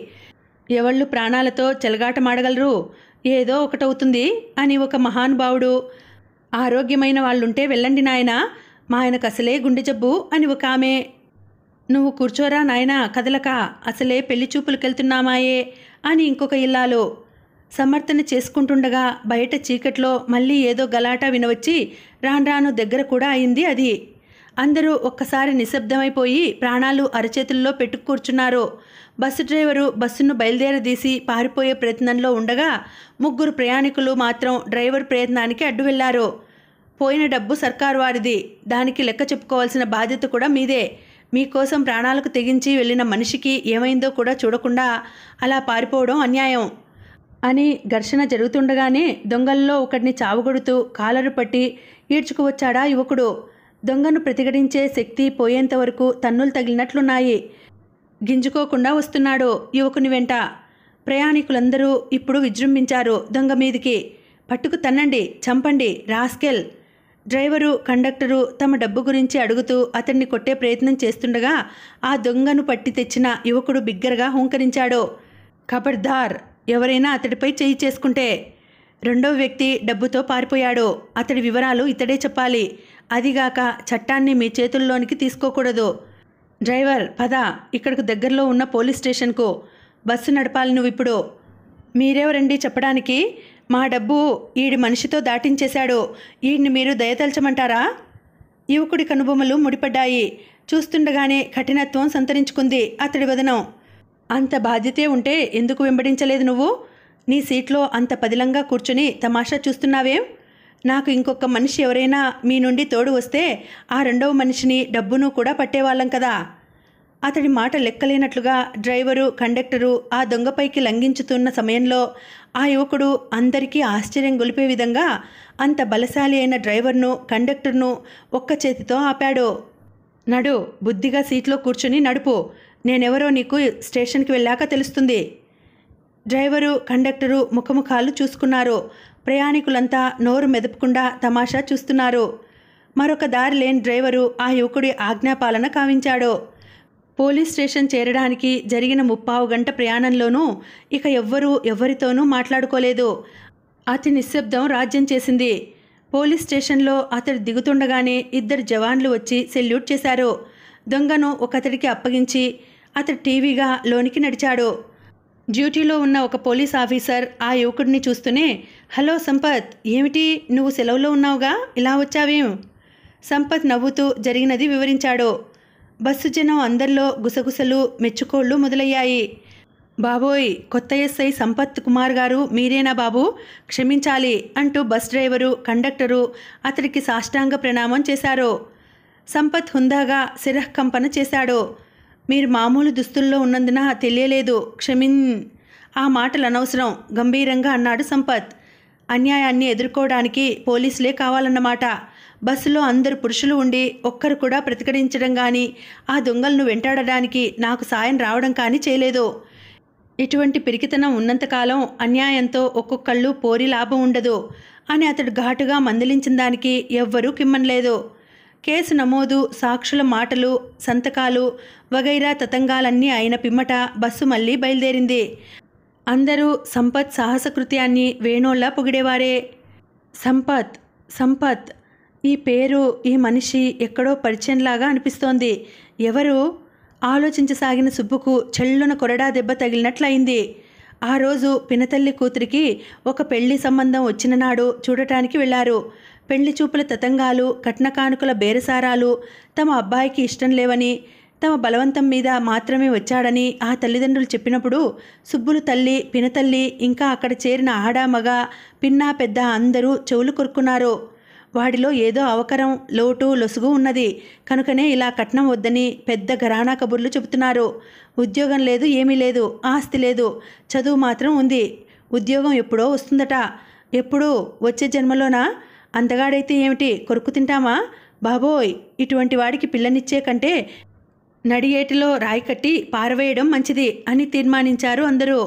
ఎవళ్ళు ప్రాణాలతో చెలగాటమాడగలరు ఏదో ఒకటవుతుంది అని ఒక మహానుభావుడు ఆరోగ్యమైన వాళ్ళుంటే వెళ్ళండి నాయన మా ఆయనకు అసలే గుండె జబ్బు అని ఒక ఆమె నువ్వు కూర్చోరా నాయన కదలక అసలే పెళ్లి చూపులకెళ్తున్నామాయే అని ఇంకొక ఇల్లాలు సమర్థన చేసుకుంటుండగా బయట చీకట్లో మళ్ళీ ఏదో గలాటా వినవచ్చి రాను రాను దగ్గర కూడా అయింది అది అందరూ ఒక్కసారి నిశ్శబ్దమైపోయి ప్రాణాలు అరచేతుల్లో పెట్టుకూర్చున్నారు బస్సు డ్రైవరు బస్సును బయలుదేరదీసి పారిపోయే ప్రయత్నంలో ఉండగా ముగ్గురు ప్రయాణికులు మాత్రం డ్రైవర్ ప్రయత్నానికి అడ్డు వెళ్లారు పోయిన డబ్బు సర్కారు వారిది దానికి లెక్క చెప్పుకోవాల్సిన బాధ్యత కూడా మీదే మీకోసం ప్రాణాలకు తెగించి వెళ్ళిన మనిషికి ఏమైందో కూడా చూడకుండా అలా పారిపోవడం అన్యాయం అని ఘర్షణ జరుగుతుండగానే దొంగల్లో ఒకడిని చావుగొడుతూ కాలరు పట్టి ఈడ్చుకువచ్చాడా యువకుడు దొంగను ప్రతిఘటించే శక్తి పోయేంత వరకు తన్నులు తగిలినట్లున్నాయి గింజుకోకుండా వస్తున్నాడు యువకుని వెంట ప్రయాణికులందరూ ఇప్పుడు విజృంభించారు దొంగ మీదికి పట్టుకు తన్నండి చంపండి రాస్కెల్ డ్రైవరు కండక్టరు తమ డబ్బు గురించి అడుగుతూ అతన్ని కొట్టే ప్రయత్నం చేస్తుండగా ఆ దొంగను పట్టి తెచ్చిన యువకుడు బిగ్గరగా హుంకరించాడు కబర్దార్ ఎవరైనా అతడిపై చేయి చేసుకుంటే రెండవ వ్యక్తి డబ్బుతో పారిపోయాడు అతడి వివరాలు ఇతడే చెప్పాలి అదిగాక చట్టాన్ని మీ చేతుల్లోనికి తీసుకోకూడదు డ్రైవర్ పద ఇక్కడికి దగ్గరలో ఉన్న పోలీస్ స్టేషన్కు బస్సు నడపాలి నువ్వు ఇప్పుడు మీరెవరండి చెప్పడానికి మా డబ్బు ఈడి మనిషితో దాటించేశాడు ఈడిని మీరు దయతలచమంటారా యువకుడి కనుబొమ్మలు ముడిపడ్డాయి చూస్తుండగానే కఠినత్వం సంతరించుకుంది అతడి వదనం అంత బాధ్యతే ఉంటే ఎందుకు వెంబడించలేదు నువ్వు నీ సీట్లో అంత పదిలంగా కూర్చుని తమాషా చూస్తున్నావేం నాకు ఇంకొక మనిషి ఎవరైనా మీ నుండి తోడు వస్తే ఆ రెండవ మనిషిని డబ్బును కూడా పట్టేవాళ్ళం కదా అతడి మాట లెక్కలేనట్లుగా డ్రైవరు కండక్టరు ఆ దొంగపైకి లంఘించుతున్న సమయంలో ఆ యువకుడు అందరికీ ఆశ్చర్యం గొలిపే విధంగా అంత బలశాలి అయిన డ్రైవర్ను కండక్టర్ను ఒక్క చేతితో ఆపాడు నడు బుద్ధిగా సీట్లో కూర్చుని నడుపు నేనెవరో నీకు స్టేషన్కి వెళ్ళాక తెలుస్తుంది డ్రైవరు కండక్టరు ముఖముఖాలు చూసుకున్నారు ప్రయాణికులంతా నోరు మెదపకుండా తమాషా చూస్తున్నారు మరొక దారి లేని డ్రైవరు ఆ యువకుడి ఆజ్ఞాపాలన కావించాడు పోలీస్ స్టేషన్ చేరడానికి జరిగిన ముప్పావు గంట ప్రయాణంలోనూ ఇక ఎవ్వరూ ఎవ్వరితోనూ మాట్లాడుకోలేదు అతి నిశ్శబ్దం రాజ్యం చేసింది పోలీస్ స్టేషన్లో అతడు దిగుతుండగానే ఇద్దరు జవాన్లు వచ్చి సెల్యూట్ చేశారు దొంగను ఒకతడికి అప్పగించి అతడు టీవీగా లోనికి నడిచాడు డ్యూటీలో ఉన్న ఒక పోలీస్ ఆఫీసర్ ఆ యువకుడిని చూస్తూనే హలో సంపత్ ఏమిటి నువ్వు సెలవులో ఉన్నావుగా ఇలా వచ్చావేం సంపత్ నవ్వుతూ జరిగినది వివరించాడు బస్సు జనం అందరిలో గుసగుసలు మెచ్చుకోళ్ళు మొదలయ్యాయి బాబోయ్ కొత్త ఎస్ఐ సంపత్ కుమార్ గారు మీరేనా బాబు క్షమించాలి అంటూ బస్ డ్రైవరు కండక్టరు అతడికి సాష్టాంగ ప్రణామం చేశారు సంపత్ హుందాగా శిరహకంపన చేశాడు మీరు మామూలు దుస్తుల్లో ఉన్నందున తెలియలేదు క్షమిన్ ఆ మాటలు అనవసరం గంభీరంగా అన్నాడు సంపత్ అన్యాయాన్ని ఎదుర్కోవడానికి పోలీసులే కావాలన్నమాట బస్సులో అందరు పురుషులు ఉండి ఒక్కరు కూడా ప్రతిఘటించడం కానీ ఆ దొంగలను వెంటాడడానికి నాకు సాయం రావడం కానీ చేయలేదు ఇటువంటి పిరికితనం ఉన్నంతకాలం అన్యాయంతో ఒక్కొక్కళ్ళు పోరి లాభం ఉండదు అని అతడు ఘాటుగా మందలించిన దానికి ఎవ్వరూ కిమ్మనలేదు కేసు నమోదు సాక్షుల మాటలు సంతకాలు వగైరా తతంగాలన్నీ అయిన పిమ్మట బస్సు మళ్ళీ బయలుదేరింది అందరూ సంపత్ సాహసకృత్యాన్ని వేణోళ్ళ పొగిడేవారే సంపత్ సంపత్ ఈ పేరు ఈ మనిషి ఎక్కడో పరిచయంలాగా అనిపిస్తోంది ఎవరు ఆలోచించసాగిన సుబ్బుకు చెల్లున కొరడా దెబ్బ తగిలినట్లయింది ఆ రోజు పినతల్లి కూతురికి ఒక పెళ్లి సంబంధం వచ్చిన నాడు చూడటానికి వెళ్లారు పెళ్లి చూపుల తతంగాలు కట్నకానుకల బేరసారాలు తమ అబ్బాయికి ఇష్టం లేవని తమ బలవంతం మీద మాత్రమే వచ్చాడని ఆ తల్లిదండ్రులు చెప్పినప్పుడు సుబ్బులు తల్లి పినతల్లి ఇంకా అక్కడ చేరిన ఆడామగ పిన్నా పెద్ద అందరూ చెవులు కొరుక్కున్నారు వాడిలో ఏదో అవకరం లోటు లొసుగు ఉన్నది కనుకనే ఇలా కట్నం వద్దని పెద్ద ఘరానా కబుర్లు చెబుతున్నారు ఉద్యోగం లేదు ఏమీ లేదు ఆస్తి లేదు చదువు మాత్రం ఉంది ఉద్యోగం ఎప్పుడో వస్తుందట ఎప్పుడు వచ్చే జన్మలోనా అంతగాడైతే ఏమిటి కొరుకు తింటామా బాబోయ్ ఇటువంటి వాడికి పిల్లనిచ్చే కంటే నడియేటిలో రాయి కట్టి పారవేయడం మంచిది అని తీర్మానించారు అందరూ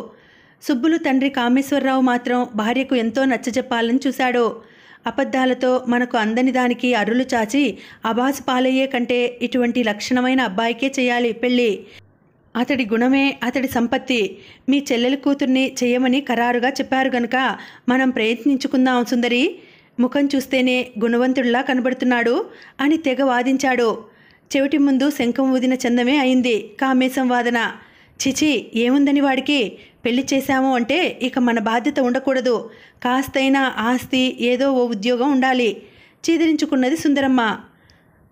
సుబ్బులు తండ్రి కామేశ్వరరావు మాత్రం భార్యకు ఎంతో నచ్చజెప్పాలని చూశాడు అబద్ధాలతో మనకు అందని దానికి అరులు చాచి అబాసు పాలయ్యే కంటే ఇటువంటి లక్షణమైన అబ్బాయికే చేయాలి పెళ్ళి అతడి గుణమే అతడి సంపత్తి మీ చెల్లెలి కూతుర్ని చేయమని ఖరారుగా చెప్పారు గనక మనం ప్రయత్నించుకుందాం సుందరి ముఖం చూస్తేనే గుణవంతుడిలా కనబడుతున్నాడు అని తెగ వాదించాడు చెవిటి ముందు శంఖం ఊదిన చందమే అయింది కామేశం వాదన చిచి ఏముందని వాడికి పెళ్లి చేశాము అంటే ఇక మన బాధ్యత ఉండకూడదు కాస్తైనా ఆస్తి ఏదో ఓ ఉద్యోగం ఉండాలి చీదరించుకున్నది సుందరమ్మ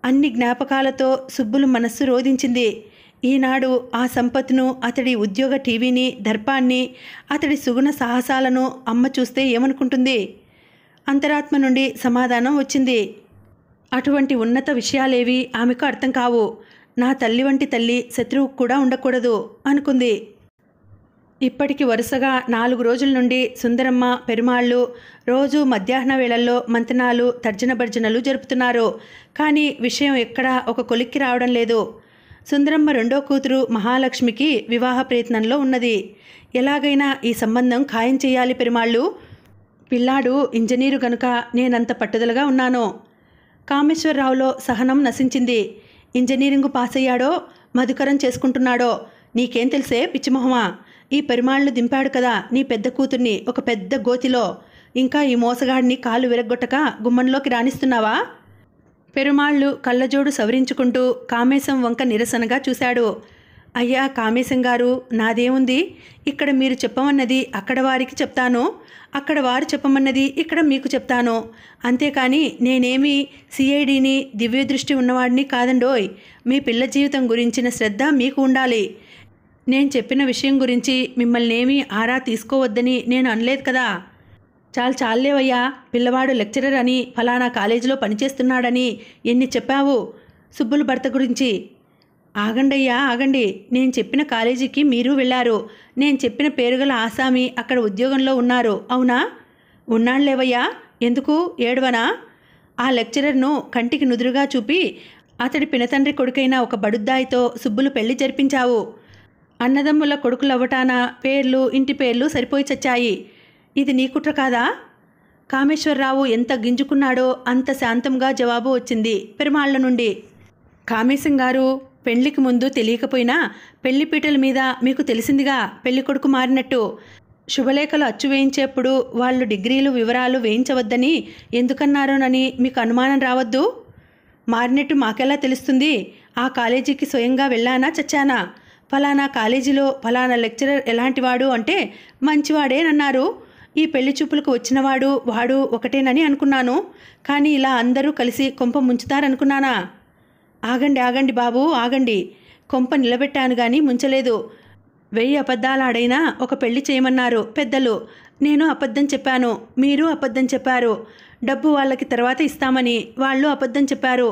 అన్ని జ్ఞాపకాలతో సుబ్బులు మనస్సు రోధించింది ఈనాడు ఆ సంపత్ను అతడి ఉద్యోగ టీవీని దర్పాన్ని అతడి సుగుణ సాహసాలను అమ్మ చూస్తే ఏమనుకుంటుంది అంతరాత్మ నుండి సమాధానం వచ్చింది అటువంటి ఉన్నత విషయాలేవి ఆమెకు అర్థం కావు నా తల్లి వంటి తల్లి శత్రువు కూడా ఉండకూడదు అనుకుంది ఇప్పటికి వరుసగా నాలుగు రోజుల నుండి సుందరమ్మ పెరుమాళ్ళు రోజు మధ్యాహ్న వేళల్లో మంతనాలు తర్జన భర్జనలు జరుపుతున్నారు కానీ విషయం ఎక్కడా ఒక కొలిక్కి రావడం లేదు సుందరమ్మ రెండో కూతురు మహాలక్ష్మికి వివాహ ప్రయత్నంలో ఉన్నది ఎలాగైనా ఈ సంబంధం ఖాయం చేయాలి పెరుమాళ్ళు పిల్లాడు ఇంజనీరు గనుక నేనంత పట్టుదలగా ఉన్నాను కామేశ్వరరావులో సహనం నశించింది ఇంజనీరింగ్ పాస్ అయ్యాడో మధుకరం చేసుకుంటున్నాడో నీకేం తెలిసే పిచ్చిమొహమా ఈ పెరుమాళ్ళు దింపాడు కదా నీ పెద్ద కూతుర్ని ఒక పెద్ద గోతిలో ఇంకా ఈ మోసగాడిని కాలు విరగొట్టక గుమ్మంలోకి రాణిస్తున్నావా పెరుమాళ్ళు కళ్ళజోడు సవరించుకుంటూ కామేశం వంక నిరసనగా చూశాడు అయ్యా కామేశం గారు నాదేముంది ఇక్కడ మీరు చెప్పమన్నది అక్కడ వారికి చెప్తాను అక్కడ వారు చెప్పమన్నది ఇక్కడ మీకు చెప్తాను అంతేకాని నేనేమి సిఐడిని దివ్యదృష్టి ఉన్నవాడిని కాదండోయ్ మీ పిల్ల జీవితం గురించిన శ్రద్ధ మీకు ఉండాలి నేను చెప్పిన విషయం గురించి మిమ్మల్ని ఏమీ ఆరా తీసుకోవద్దని నేను అనలేదు కదా చాలు చాలేవయ్యా పిల్లవాడు లెక్చరర్ అని ఫలానా కాలేజీలో పనిచేస్తున్నాడని ఎన్ని చెప్పావు సుబ్బుల భర్త గురించి ఆగండయ్యా ఆగండి నేను చెప్పిన కాలేజీకి మీరు వెళ్ళారు నేను చెప్పిన పేరుగల ఆసామి అక్కడ ఉద్యోగంలో ఉన్నారు అవునా ఉన్నాళ్ళేవయ్యా ఎందుకు ఏడవనా ఆ లెక్చరర్ను కంటికి నుదురుగా చూపి అతడి పినతండ్రి కొడుకైన ఒక బడుద్దాయితో సుబ్బులు పెళ్లి జరిపించావు అన్నదమ్ముల కొడుకులు అవ్వటాన పేర్లు ఇంటి పేర్లు సరిపోయి చచ్చాయి ఇది నీ కుట్ర కాదా కామేశ్వరరావు ఎంత గింజుకున్నాడో అంత శాంతంగా జవాబు వచ్చింది పెరుమాళ్ల నుండి కామేశం గారు పెళ్లికి ముందు తెలియకపోయినా పెళ్లిపీటల మీద మీకు తెలిసిందిగా పెళ్లి కొడుకు మారినట్టు శుభలేఖలు అచ్చు వేయించేప్పుడు వాళ్ళు డిగ్రీలు వివరాలు వేయించవద్దని ఎందుకన్నారోనని మీకు అనుమానం రావద్దు మారినట్టు మాకెలా తెలుస్తుంది ఆ కాలేజీకి స్వయంగా వెళ్ళానా చచ్చానా ఫలానా కాలేజీలో ఫలానా లెక్చరర్ ఎలాంటివాడు అంటే మంచివాడేనన్నారు ఈ పెళ్లి చూపులకు వచ్చినవాడు వాడు ఒకటేనని అనుకున్నాను కానీ ఇలా అందరూ కలిసి కొంప ముంచుతారనుకున్నానా ఆగండి ఆగండి బాబు ఆగండి కొంప నిలబెట్టాను కానీ ముంచలేదు వెయ్యి అబద్ధాలాడైనా ఒక పెళ్లి చేయమన్నారు పెద్దలు నేను అబద్ధం చెప్పాను మీరు అబద్ధం చెప్పారు డబ్బు వాళ్ళకి తర్వాత ఇస్తామని వాళ్ళు అబద్ధం చెప్పారు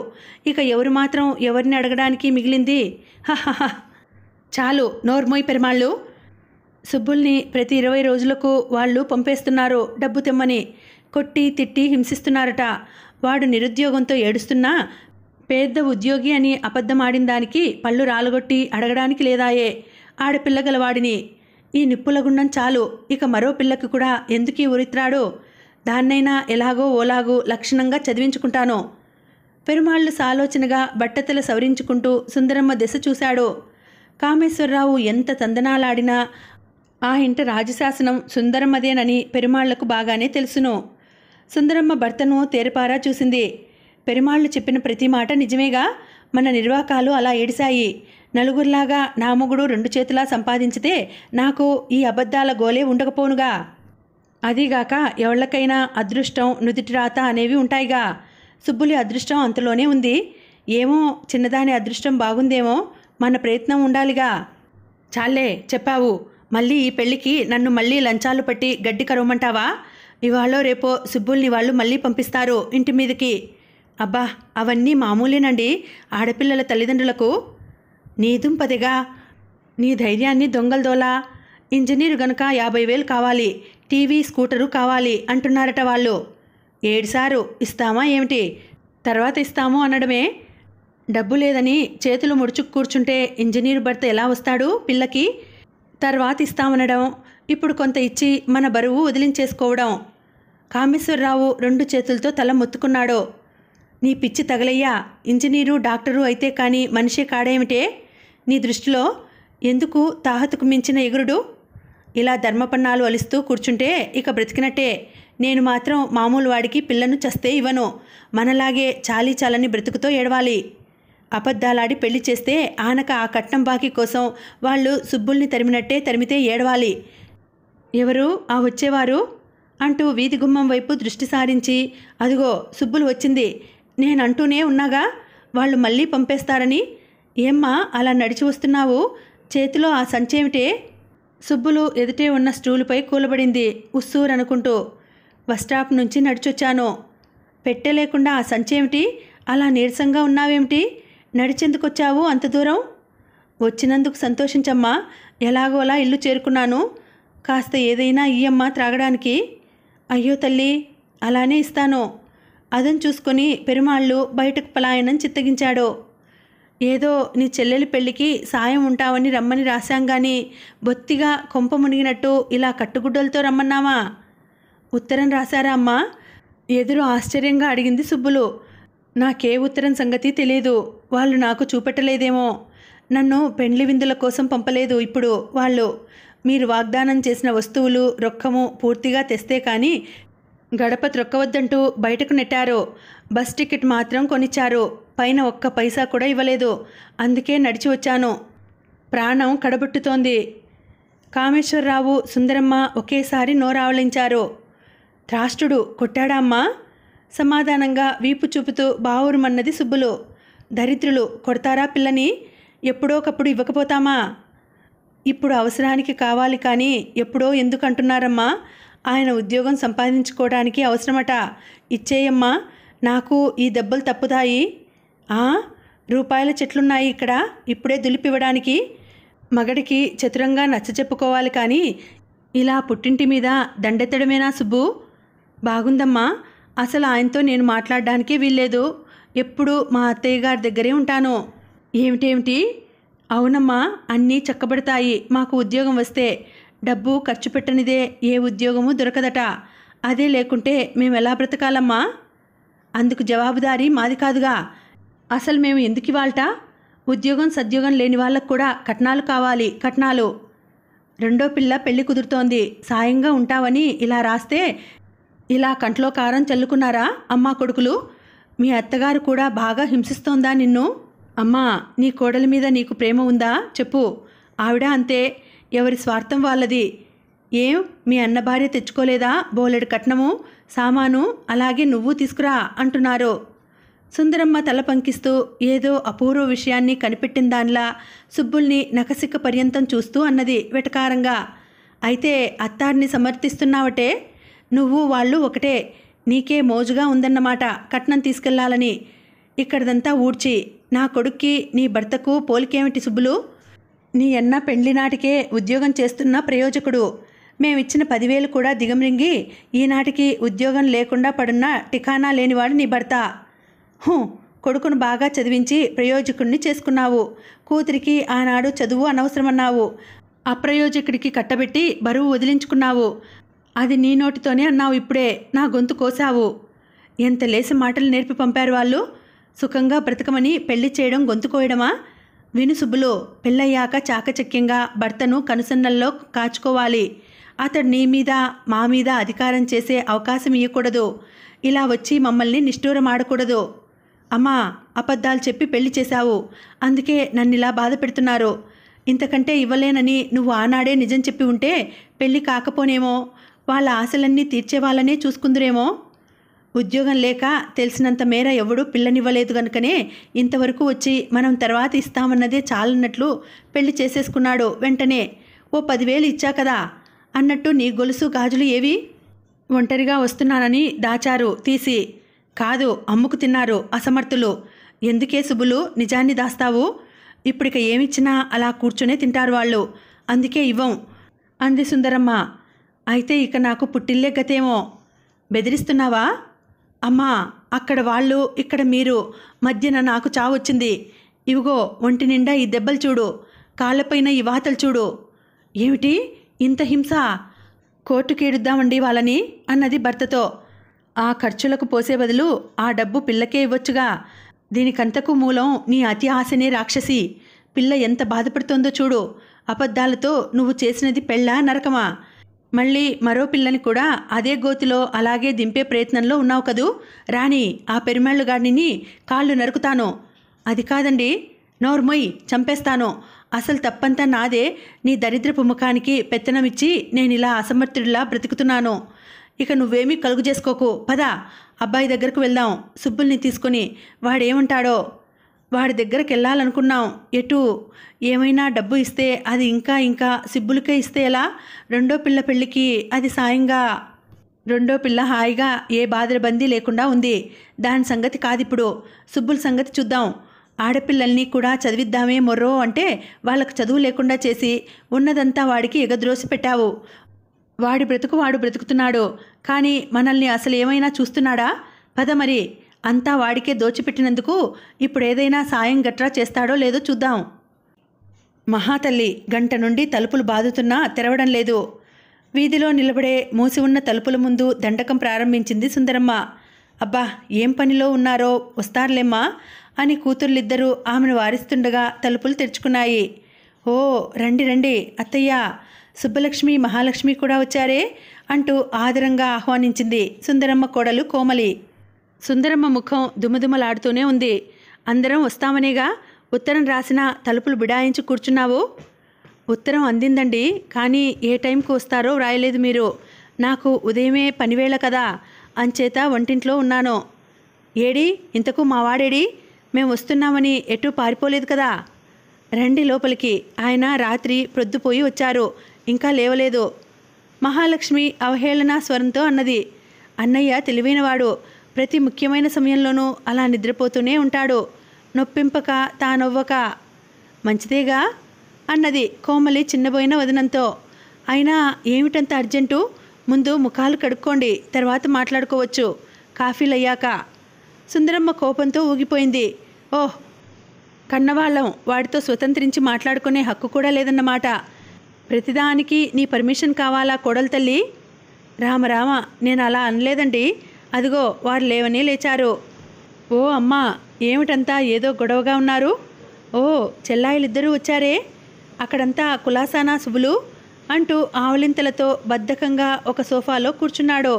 ఇక ఎవరు మాత్రం ఎవరిని అడగడానికి మిగిలింది హహహ చాలు నోర్మోయ్ పెరుమాళ్ళు సుబ్బుల్ని ప్రతి ఇరవై రోజులకు వాళ్ళు పంపేస్తున్నారు డబ్బు తెమ్మని కొట్టి తిట్టి హింసిస్తున్నారట వాడు నిరుద్యోగంతో ఏడుస్తున్నా పేద ఉద్యోగి అని అబద్ధమాడిన దానికి పళ్ళు రాలగొట్టి అడగడానికి లేదాయే ఆడపిల్ల గలవాడిని ఈ నిప్పుల గుండం చాలు ఇక మరో పిల్లకు కూడా ఎందుకీ ఉరిత్రాడో దాన్నైనా ఎలాగో ఓలాగో లక్షణంగా చదివించుకుంటాను పెరుమాళ్ళు సాలోచనగా బట్టతల సవరించుకుంటూ సుందరమ్మ దిశ చూశాడు కామేశ్వరరావు ఎంత తందనాలాడినా ఆ ఇంట రాజశాసనం సుందరమ్మదేనని పెరుమాళ్లకు బాగానే తెలుసును సుందరమ్మ భర్తను తేరపారా చూసింది పెరుమాళ్ళు చెప్పిన ప్రతి మాట నిజమేగా మన నిర్వాకాలు అలా ఏడిశాయి నలుగురిలాగా నా మొగుడు రెండు చేతులా సంపాదించితే నాకు ఈ అబద్ధాల గోలే ఉండకపోనుగా అదీగాక ఎవళ్ళకైనా అదృష్టం రాత అనేవి ఉంటాయిగా సుబ్బులి అదృష్టం అంతలోనే ఉంది ఏమో చిన్నదాని అదృష్టం బాగుందేమో మన ప్రయత్నం ఉండాలిగా చాలే చెప్పావు మళ్ళీ ఈ పెళ్ళికి నన్ను మళ్ళీ లంచాలు పట్టి గడ్డి కరవమంటావా ఇవాళో రేపో సుబ్బుల్ని వాళ్ళు మళ్ళీ పంపిస్తారు ఇంటి మీదకి అబ్బా అవన్నీ మామూలేనండి ఆడపిల్లల తల్లిదండ్రులకు నీ దుంపదిగా నీ ధైర్యాన్ని దొంగలదోలా ఇంజనీరు గనక యాభై వేలు కావాలి టీవీ స్కూటరు కావాలి అంటున్నారట వాళ్ళు ఏడుసారు ఇస్తామా ఏమిటి తర్వాత ఇస్తాము అనడమే డబ్బు లేదని చేతులు ముడుచు కూర్చుంటే ఇంజనీర్ భర్త ఎలా వస్తాడు పిల్లకి తర్వాత ఇస్తామనడం ఇప్పుడు కొంత ఇచ్చి మన బరువు వదిలించేసుకోవడం కామేశ్వరరావు రెండు చేతులతో తల మొత్తుకున్నాడు నీ పిచ్చి తగలయ్యా ఇంజనీరు డాక్టరు అయితే కానీ మనిషి కాడేమిటే నీ దృష్టిలో ఎందుకు తాహతుకు మించిన ఎగురుడు ఇలా ధర్మపన్నాలు అలిస్తూ కూర్చుంటే ఇక బ్రతికినట్టే నేను మాత్రం మామూలు వాడికి పిల్లను చస్తే ఇవ్వను మనలాగే చాలీ చాలని బ్రతుకుతో ఏడవాలి అబద్ధాలాడి పెళ్లి చేస్తే ఆనక ఆ కట్నం బాకీ కోసం వాళ్ళు సుబ్బుల్ని తరిమినట్టే తరిమితే ఏడవాలి ఎవరు ఆ వచ్చేవారు అంటూ వీధి గుమ్మం వైపు దృష్టి సారించి అదిగో సుబ్బులు వచ్చింది నేనంటూనే ఉన్నాగా వాళ్ళు మళ్ళీ పంపేస్తారని ఏమ్మా అలా నడిచి వస్తున్నావు చేతిలో ఆ సంచేమిటే సుబ్బులు ఎదుటే ఉన్న స్టూలుపై కూలబడింది ఉస్సూర్ అనుకుంటూ బస్టాప్ నుంచి నడిచొచ్చాను పెట్టలేకుండా లేకుండా ఆ సంచేమిటి అలా నీరసంగా ఉన్నావేమిటి నడిచేందుకు వచ్చావు అంత దూరం వచ్చినందుకు సంతోషించమ్మా ఎలాగో అలా ఇల్లు చేరుకున్నాను కాస్త ఏదైనా ఇయ్యమ్మా త్రాగడానికి అయ్యో తల్లి అలానే ఇస్తాను అదం చూసుకొని పెరుమాళ్ళు బయటకు పలాయనం చిత్తగించాడు ఏదో నీ చెల్లెలి పెళ్ళికి సాయం ఉంటావని రమ్మని రాశాం కానీ బొత్తిగా కొంప మునిగినట్టు ఇలా కట్టుగుడ్డలతో రమ్మన్నావా ఉత్తరం రాశారా అమ్మా ఎదురు ఆశ్చర్యంగా అడిగింది సుబ్బులు నాకే ఉత్తరం సంగతి తెలియదు వాళ్ళు నాకు చూపెట్టలేదేమో నన్ను పెండ్లి విందుల కోసం పంపలేదు ఇప్పుడు వాళ్ళు మీరు వాగ్దానం చేసిన వస్తువులు రొక్కము పూర్తిగా తెస్తే కానీ గడప త్రొక్కవద్దంటూ బయటకు నెట్టారు బస్ టికెట్ మాత్రం కొనిచ్చారు పైన ఒక్క పైసా కూడా ఇవ్వలేదు అందుకే నడిచి వచ్చాను ప్రాణం కడబుట్టుతోంది కామేశ్వరరావు సుందరమ్మ ఒకేసారి నోరావలించారు త్రాష్టుడు కొట్టాడామ్మా సమాధానంగా వీపు చూపుతూ బావురుమన్నది సుబ్బులు దరిద్రులు కొడతారా పిల్లని ఎప్పుడోకప్పుడు ఇవ్వకపోతామా ఇప్పుడు అవసరానికి కావాలి కానీ ఎప్పుడో ఎందుకంటున్నారమ్మా ఆయన ఉద్యోగం సంపాదించుకోవడానికి అవసరమట ఇచ్చేయమ్మా నాకు ఈ దెబ్బలు తప్పుతాయి రూపాయల చెట్లున్నాయి ఇక్కడ ఇప్పుడే దులిపివ్వడానికి మగడికి చతురంగా నచ్చ చెప్పుకోవాలి కానీ ఇలా పుట్టింటి మీద దండెత్తడమేనా సుబ్బు బాగుందమ్మా అసలు ఆయనతో నేను మాట్లాడడానికే వీల్లేదు ఎప్పుడు మా అత్తయ్య గారి దగ్గరే ఉంటాను ఏమిటేమిటి అవునమ్మా అన్నీ చక్కబడతాయి మాకు ఉద్యోగం వస్తే డబ్బు ఖర్చు పెట్టనిదే ఏ ఉద్యోగము దొరకదట అదే లేకుంటే మేము ఎలా బ్రతకాలమ్మా అందుకు జవాబుదారీ మాది కాదుగా అసలు మేము ఎందుకు ఇవాళట ఉద్యోగం సద్యోగం లేని వాళ్ళకు కూడా కట్నాలు కావాలి కట్నాలు రెండో పిల్ల పెళ్లి కుదురుతోంది సాయంగా ఉంటావని ఇలా రాస్తే ఇలా కంట్లో కారం చల్లుకున్నారా అమ్మా కొడుకులు మీ అత్తగారు కూడా బాగా హింసిస్తోందా నిన్ను అమ్మా నీ కోడలి మీద నీకు ప్రేమ ఉందా చెప్పు ఆవిడ అంతే ఎవరి స్వార్థం వాళ్ళది ఏం మీ అన్న భార్య తెచ్చుకోలేదా బోలెడు కట్నము సామాను అలాగే నువ్వు తీసుకురా అంటున్నారు సుందరమ్మ తల పంకిస్తూ ఏదో అపూర్వ విషయాన్ని కనిపెట్టిన దానిలా సుబ్బుల్ని నకసిక్క పర్యంతం చూస్తూ అన్నది వెటకారంగా అయితే అత్తారిని సమర్థిస్తున్నావటే నువ్వు వాళ్ళు ఒకటే నీకే మోజుగా ఉందన్నమాట కట్నం తీసుకెళ్లాలని ఇక్కడదంతా ఊడ్చి నా కొడుక్కి నీ భర్తకు పోలికేమిటి సుబ్బులు నీ అన్న పెళ్లినాటికే నాటికే ఉద్యోగం చేస్తున్న ప్రయోజకుడు మేమిచ్చిన పదివేలు కూడా దిగమింగి ఈనాటికి ఉద్యోగం లేకుండా పడున్న టికానా లేనివాడు నీ భర్త హూ కొడుకును బాగా చదివించి ప్రయోజకుడిని చేసుకున్నావు కూతురికి ఆనాడు చదువు అనవసరమన్నావు అప్రయోజకుడికి కట్టబెట్టి బరువు వదిలించుకున్నావు అది నీ నోటితోనే అన్నావు ఇప్పుడే నా గొంతు కోసావు ఎంత లేసి మాటలు నేర్పి పంపారు వాళ్ళు సుఖంగా బ్రతకమని పెళ్లి చేయడం గొంతు కోయడమా వినుసుబులో పెళ్ళయ్యాక చాకచక్యంగా భర్తను కనుసన్నల్లో కాచుకోవాలి అతడు నీ మీద మా మీద అధికారం చేసే అవకాశం ఇవ్వకూడదు ఇలా వచ్చి మమ్మల్ని నిష్ఠూరమాడకూడదు అమ్మా అబద్ధాలు చెప్పి పెళ్లి చేశావు అందుకే నన్ను ఇలా బాధ పెడుతున్నారు ఇంతకంటే ఇవ్వలేనని నువ్వు ఆనాడే నిజం చెప్పి ఉంటే పెళ్ళి కాకపోనేమో వాళ్ళ ఆశలన్నీ తీర్చేవాళ్ళనే చూసుకుందురేమో ఉద్యోగం లేక తెలిసినంత మేర ఎవడూ పిల్లనివ్వలేదు గనుకనే ఇంతవరకు వచ్చి మనం తర్వాత ఇస్తామన్నదే చాలన్నట్లు పెళ్లి చేసేసుకున్నాడు వెంటనే ఓ పదివేలు ఇచ్చా కదా అన్నట్టు నీ గొలుసు గాజులు ఏవి ఒంటరిగా వస్తున్నానని దాచారు తీసి కాదు అమ్ముకు తిన్నారు అసమర్థులు ఎందుకే సుబులు నిజాన్ని దాస్తావు ఇప్పుడిక ఏమిచ్చినా అలా కూర్చునే తింటారు వాళ్ళు అందుకే ఇవ్వం అంది సుందరమ్మ అయితే ఇక నాకు పుట్టిల్లే గతేమో బెదిరిస్తున్నావా అమ్మా అక్కడ వాళ్ళు ఇక్కడ మీరు మధ్యన నాకు చావొచ్చింది ఇవిగో ఒంటి నిండా ఈ దెబ్బలు చూడు కాళ్ళపైన ఈ వాతలు చూడు ఏమిటి ఇంత హింస కోర్టుకేడుద్దామండి వాళ్ళని అన్నది భర్తతో ఆ ఖర్చులకు పోసే బదులు ఆ డబ్బు పిల్లకే ఇవ్వచ్చుగా దీనికంతకు మూలం నీ అతి ఆశనే రాక్షసి పిల్ల ఎంత బాధపడుతోందో చూడు అబద్ధాలతో నువ్వు చేసినది పెళ్ళా నరకమా మళ్ళీ మరో పిల్లని కూడా అదే గోతిలో అలాగే దింపే ప్రయత్నంలో ఉన్నావు కదూ రాణి ఆ పెరిమాళ్ళుగాడిని కాళ్ళు నరుకుతాను అది కాదండి నోర్మొయ్ చంపేస్తాను అసలు తప్పంతా నాదే నీ దరిద్రపు ముఖానికి పెత్తనమిచ్చి నేను ఇలా అసమర్థుడిలా బ్రతుకుతున్నాను ఇక నువ్వేమీ కలుగు చేసుకోకు పద అబ్బాయి దగ్గరకు వెళ్దాం సుబ్బుల్ని తీసుకుని వాడేమంటాడో వాడి దగ్గరికి వెళ్ళాలనుకున్నాం ఎటు ఏమైనా డబ్బు ఇస్తే అది ఇంకా ఇంకా సిబ్బులకే ఇస్తే ఎలా రెండో పిల్ల పెళ్ళికి అది సాయంగా రెండో పిల్ల హాయిగా ఏ బందీ లేకుండా ఉంది దాని సంగతి కాదిప్పుడు సుబ్బుల సంగతి చూద్దాం ఆడపిల్లల్ని కూడా చదివిద్దామే మొర్రో అంటే వాళ్ళకు చదువు లేకుండా చేసి ఉన్నదంతా వాడికి ఎగద్రోసి పెట్టావు వాడి బ్రతుకు వాడు బ్రతుకుతున్నాడు కానీ మనల్ని అసలు ఏమైనా చూస్తున్నాడా పద మరి అంతా వాడికే దోచిపెట్టినందుకు ఇప్పుడు ఏదైనా సాయం గట్రా చేస్తాడో లేదో చూద్దాం మహాతల్లి గంట నుండి తలుపులు బాదుతున్నా తెరవడం లేదు వీధిలో నిలబడే మూసి ఉన్న తలుపుల ముందు దండకం ప్రారంభించింది సుందరమ్మ అబ్బా ఏం పనిలో ఉన్నారో వస్తారులేమ్మా అని కూతుర్లిద్దరూ ఆమెను వారిస్తుండగా తలుపులు తెరుచుకున్నాయి ఓ రండి రండి అత్తయ్య సుబ్బలక్ష్మి మహాలక్ష్మి కూడా వచ్చారే అంటూ ఆదరంగా ఆహ్వానించింది సుందరమ్మ కోడలు కోమలి సుందరమ్మ ముఖం దుమదుమలాడుతూనే ఉంది అందరం వస్తామనేగా ఉత్తరం రాసిన తలుపులు బిడాయించి కూర్చున్నావు ఉత్తరం అందిందండి కానీ ఏ టైంకి వస్తారో రాయలేదు మీరు నాకు ఉదయమే పనివేళ కదా అంచేత వంటింట్లో ఉన్నాను ఏడి ఇంతకు మావాడేడి మేము వస్తున్నామని ఎటు పారిపోలేదు కదా రండి లోపలికి ఆయన రాత్రి ప్రొద్దుపోయి వచ్చారు ఇంకా లేవలేదు మహాలక్ష్మి అవహేళన స్వరంతో అన్నది అన్నయ్య తెలివైనవాడు ప్రతి ముఖ్యమైన సమయంలోనూ అలా నిద్రపోతూనే ఉంటాడు నొప్పింపక తానవ్వక మంచిదేగా అన్నది కోమలి చిన్నబోయిన వదనంతో అయినా ఏమిటంత అర్జెంటు ముందు ముఖాలు కడుక్కోండి తర్వాత మాట్లాడుకోవచ్చు కాఫీలయ్యాక సుందరమ్మ కోపంతో ఊగిపోయింది ఓహ్ కన్నవాళ్ళం వాడితో స్వతంత్రించి మాట్లాడుకునే హక్కు కూడా లేదన్నమాట ప్రతిదానికి నీ పర్మిషన్ కావాలా కోడలు తల్లి రామ రామ నేను అలా అనలేదండి అదిగో వారు లేవనే లేచారు ఓ అమ్మా ఏమిటంతా ఏదో గొడవగా ఉన్నారు ఓ చెల్లాయిలిద్దరూ వచ్చారే అక్కడంతా కులాసానా శుభులు అంటూ ఆవలింతలతో బద్ధకంగా ఒక సోఫాలో కూర్చున్నాడు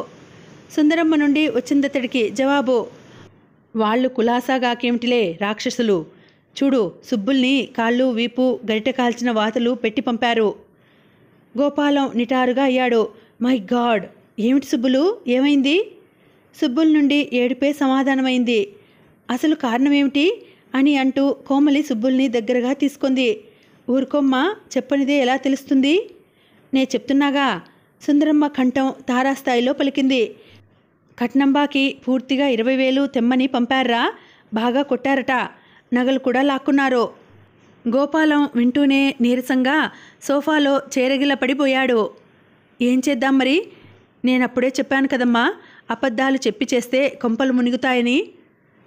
సుందరమ్మ నుండి వచ్చిందతడికి జవాబు వాళ్ళు కులాసాగాకేమిటిలే రాక్షసులు చూడు సుబ్బుల్ని కాళ్ళు వీపు గరిట కాల్చిన వాతలు పెట్టి పంపారు గోపాలం నిటారుగా అయ్యాడు మై గాడ్ ఏమిటి సుబ్బులు ఏమైంది సుబ్బుల్ నుండి ఏడుపే సమాధానమైంది అసలు కారణమేమిటి అని అంటూ కోమలి సుబ్బుల్ని దగ్గరగా తీసుకుంది ఊరుకోమ్మ చెప్పనిదే ఎలా తెలుస్తుంది నే చెప్తున్నాగా సుందరమ్మ కంఠం తారాస్థాయిలో పలికింది కట్నంబాకి పూర్తిగా ఇరవై వేలు తెమ్మని పంపారా బాగా కొట్టారట నగలు కూడా లాక్కున్నారు గోపాలం వింటూనే నీరసంగా సోఫాలో చేరగిల పడిపోయాడు ఏం చేద్దాం మరి నేనప్పుడే చెప్పాను కదమ్మా అబద్ధాలు చెప్పి చేస్తే కొంపలు మునుగుతాయని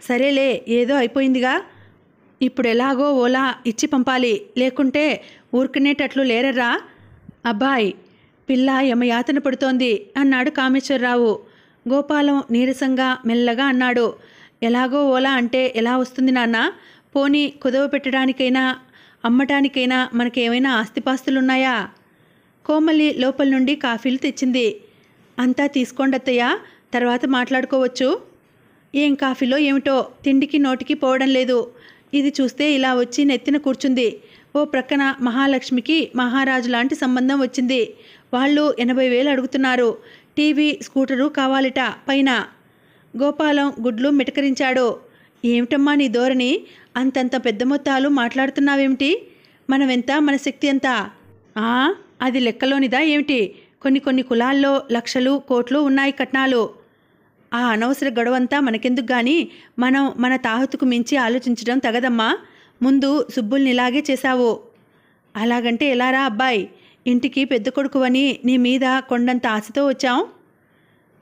సరేలే ఏదో అయిపోయిందిగా ఇప్పుడు ఎలాగో ఓలా ఇచ్చి పంపాలి లేకుంటే ఊరుకునేటట్లు లేరర్రా అబ్బాయి పిల్ల యమయాతన పడుతోంది అన్నాడు కామేశ్వరరావు గోపాలం నీరసంగా మెల్లగా అన్నాడు ఎలాగో ఓలా అంటే ఎలా వస్తుంది నాన్న పోనీ కుదవ పెట్టడానికైనా అమ్మటానికైనా మనకేమైనా ఆస్తిపాస్తులున్నాయా కోమలి లోపల నుండి కాఫీలు తెచ్చింది అంతా అత్తయ్యా తర్వాత మాట్లాడుకోవచ్చు ఏం కాఫీలో ఏమిటో తిండికి నోటికి పోవడం లేదు ఇది చూస్తే ఇలా వచ్చి నెత్తిన కూర్చుంది ఓ ప్రక్కన మహాలక్ష్మికి మహారాజు లాంటి సంబంధం వచ్చింది వాళ్ళు ఎనభై వేలు అడుగుతున్నారు టీవీ స్కూటరు కావాలిట పైన గోపాలం గుడ్లు మిటకరించాడు ఏమిటమ్మా నీ ధోరణి అంతంత పెద్ద మొత్తాలు మాట్లాడుతున్నావేమిటి మనమెంత మన శక్తి ఎంత అది లెక్కలోనిదా ఏమిటి కొన్ని కొన్ని కులాల్లో లక్షలు కోట్లు ఉన్నాయి కట్నాలు ఆ అనవసర గొడవంతా మనకెందుకు కానీ మనం మన తాహతుకు మించి ఆలోచించడం తగదమ్మా ముందు సుబ్బుల్ని ఇలాగే చేశావు అలాగంటే ఎలారా అబ్బాయి ఇంటికి పెద్ద కొడుకువని నీ మీద కొండంత ఆశతో వచ్చాం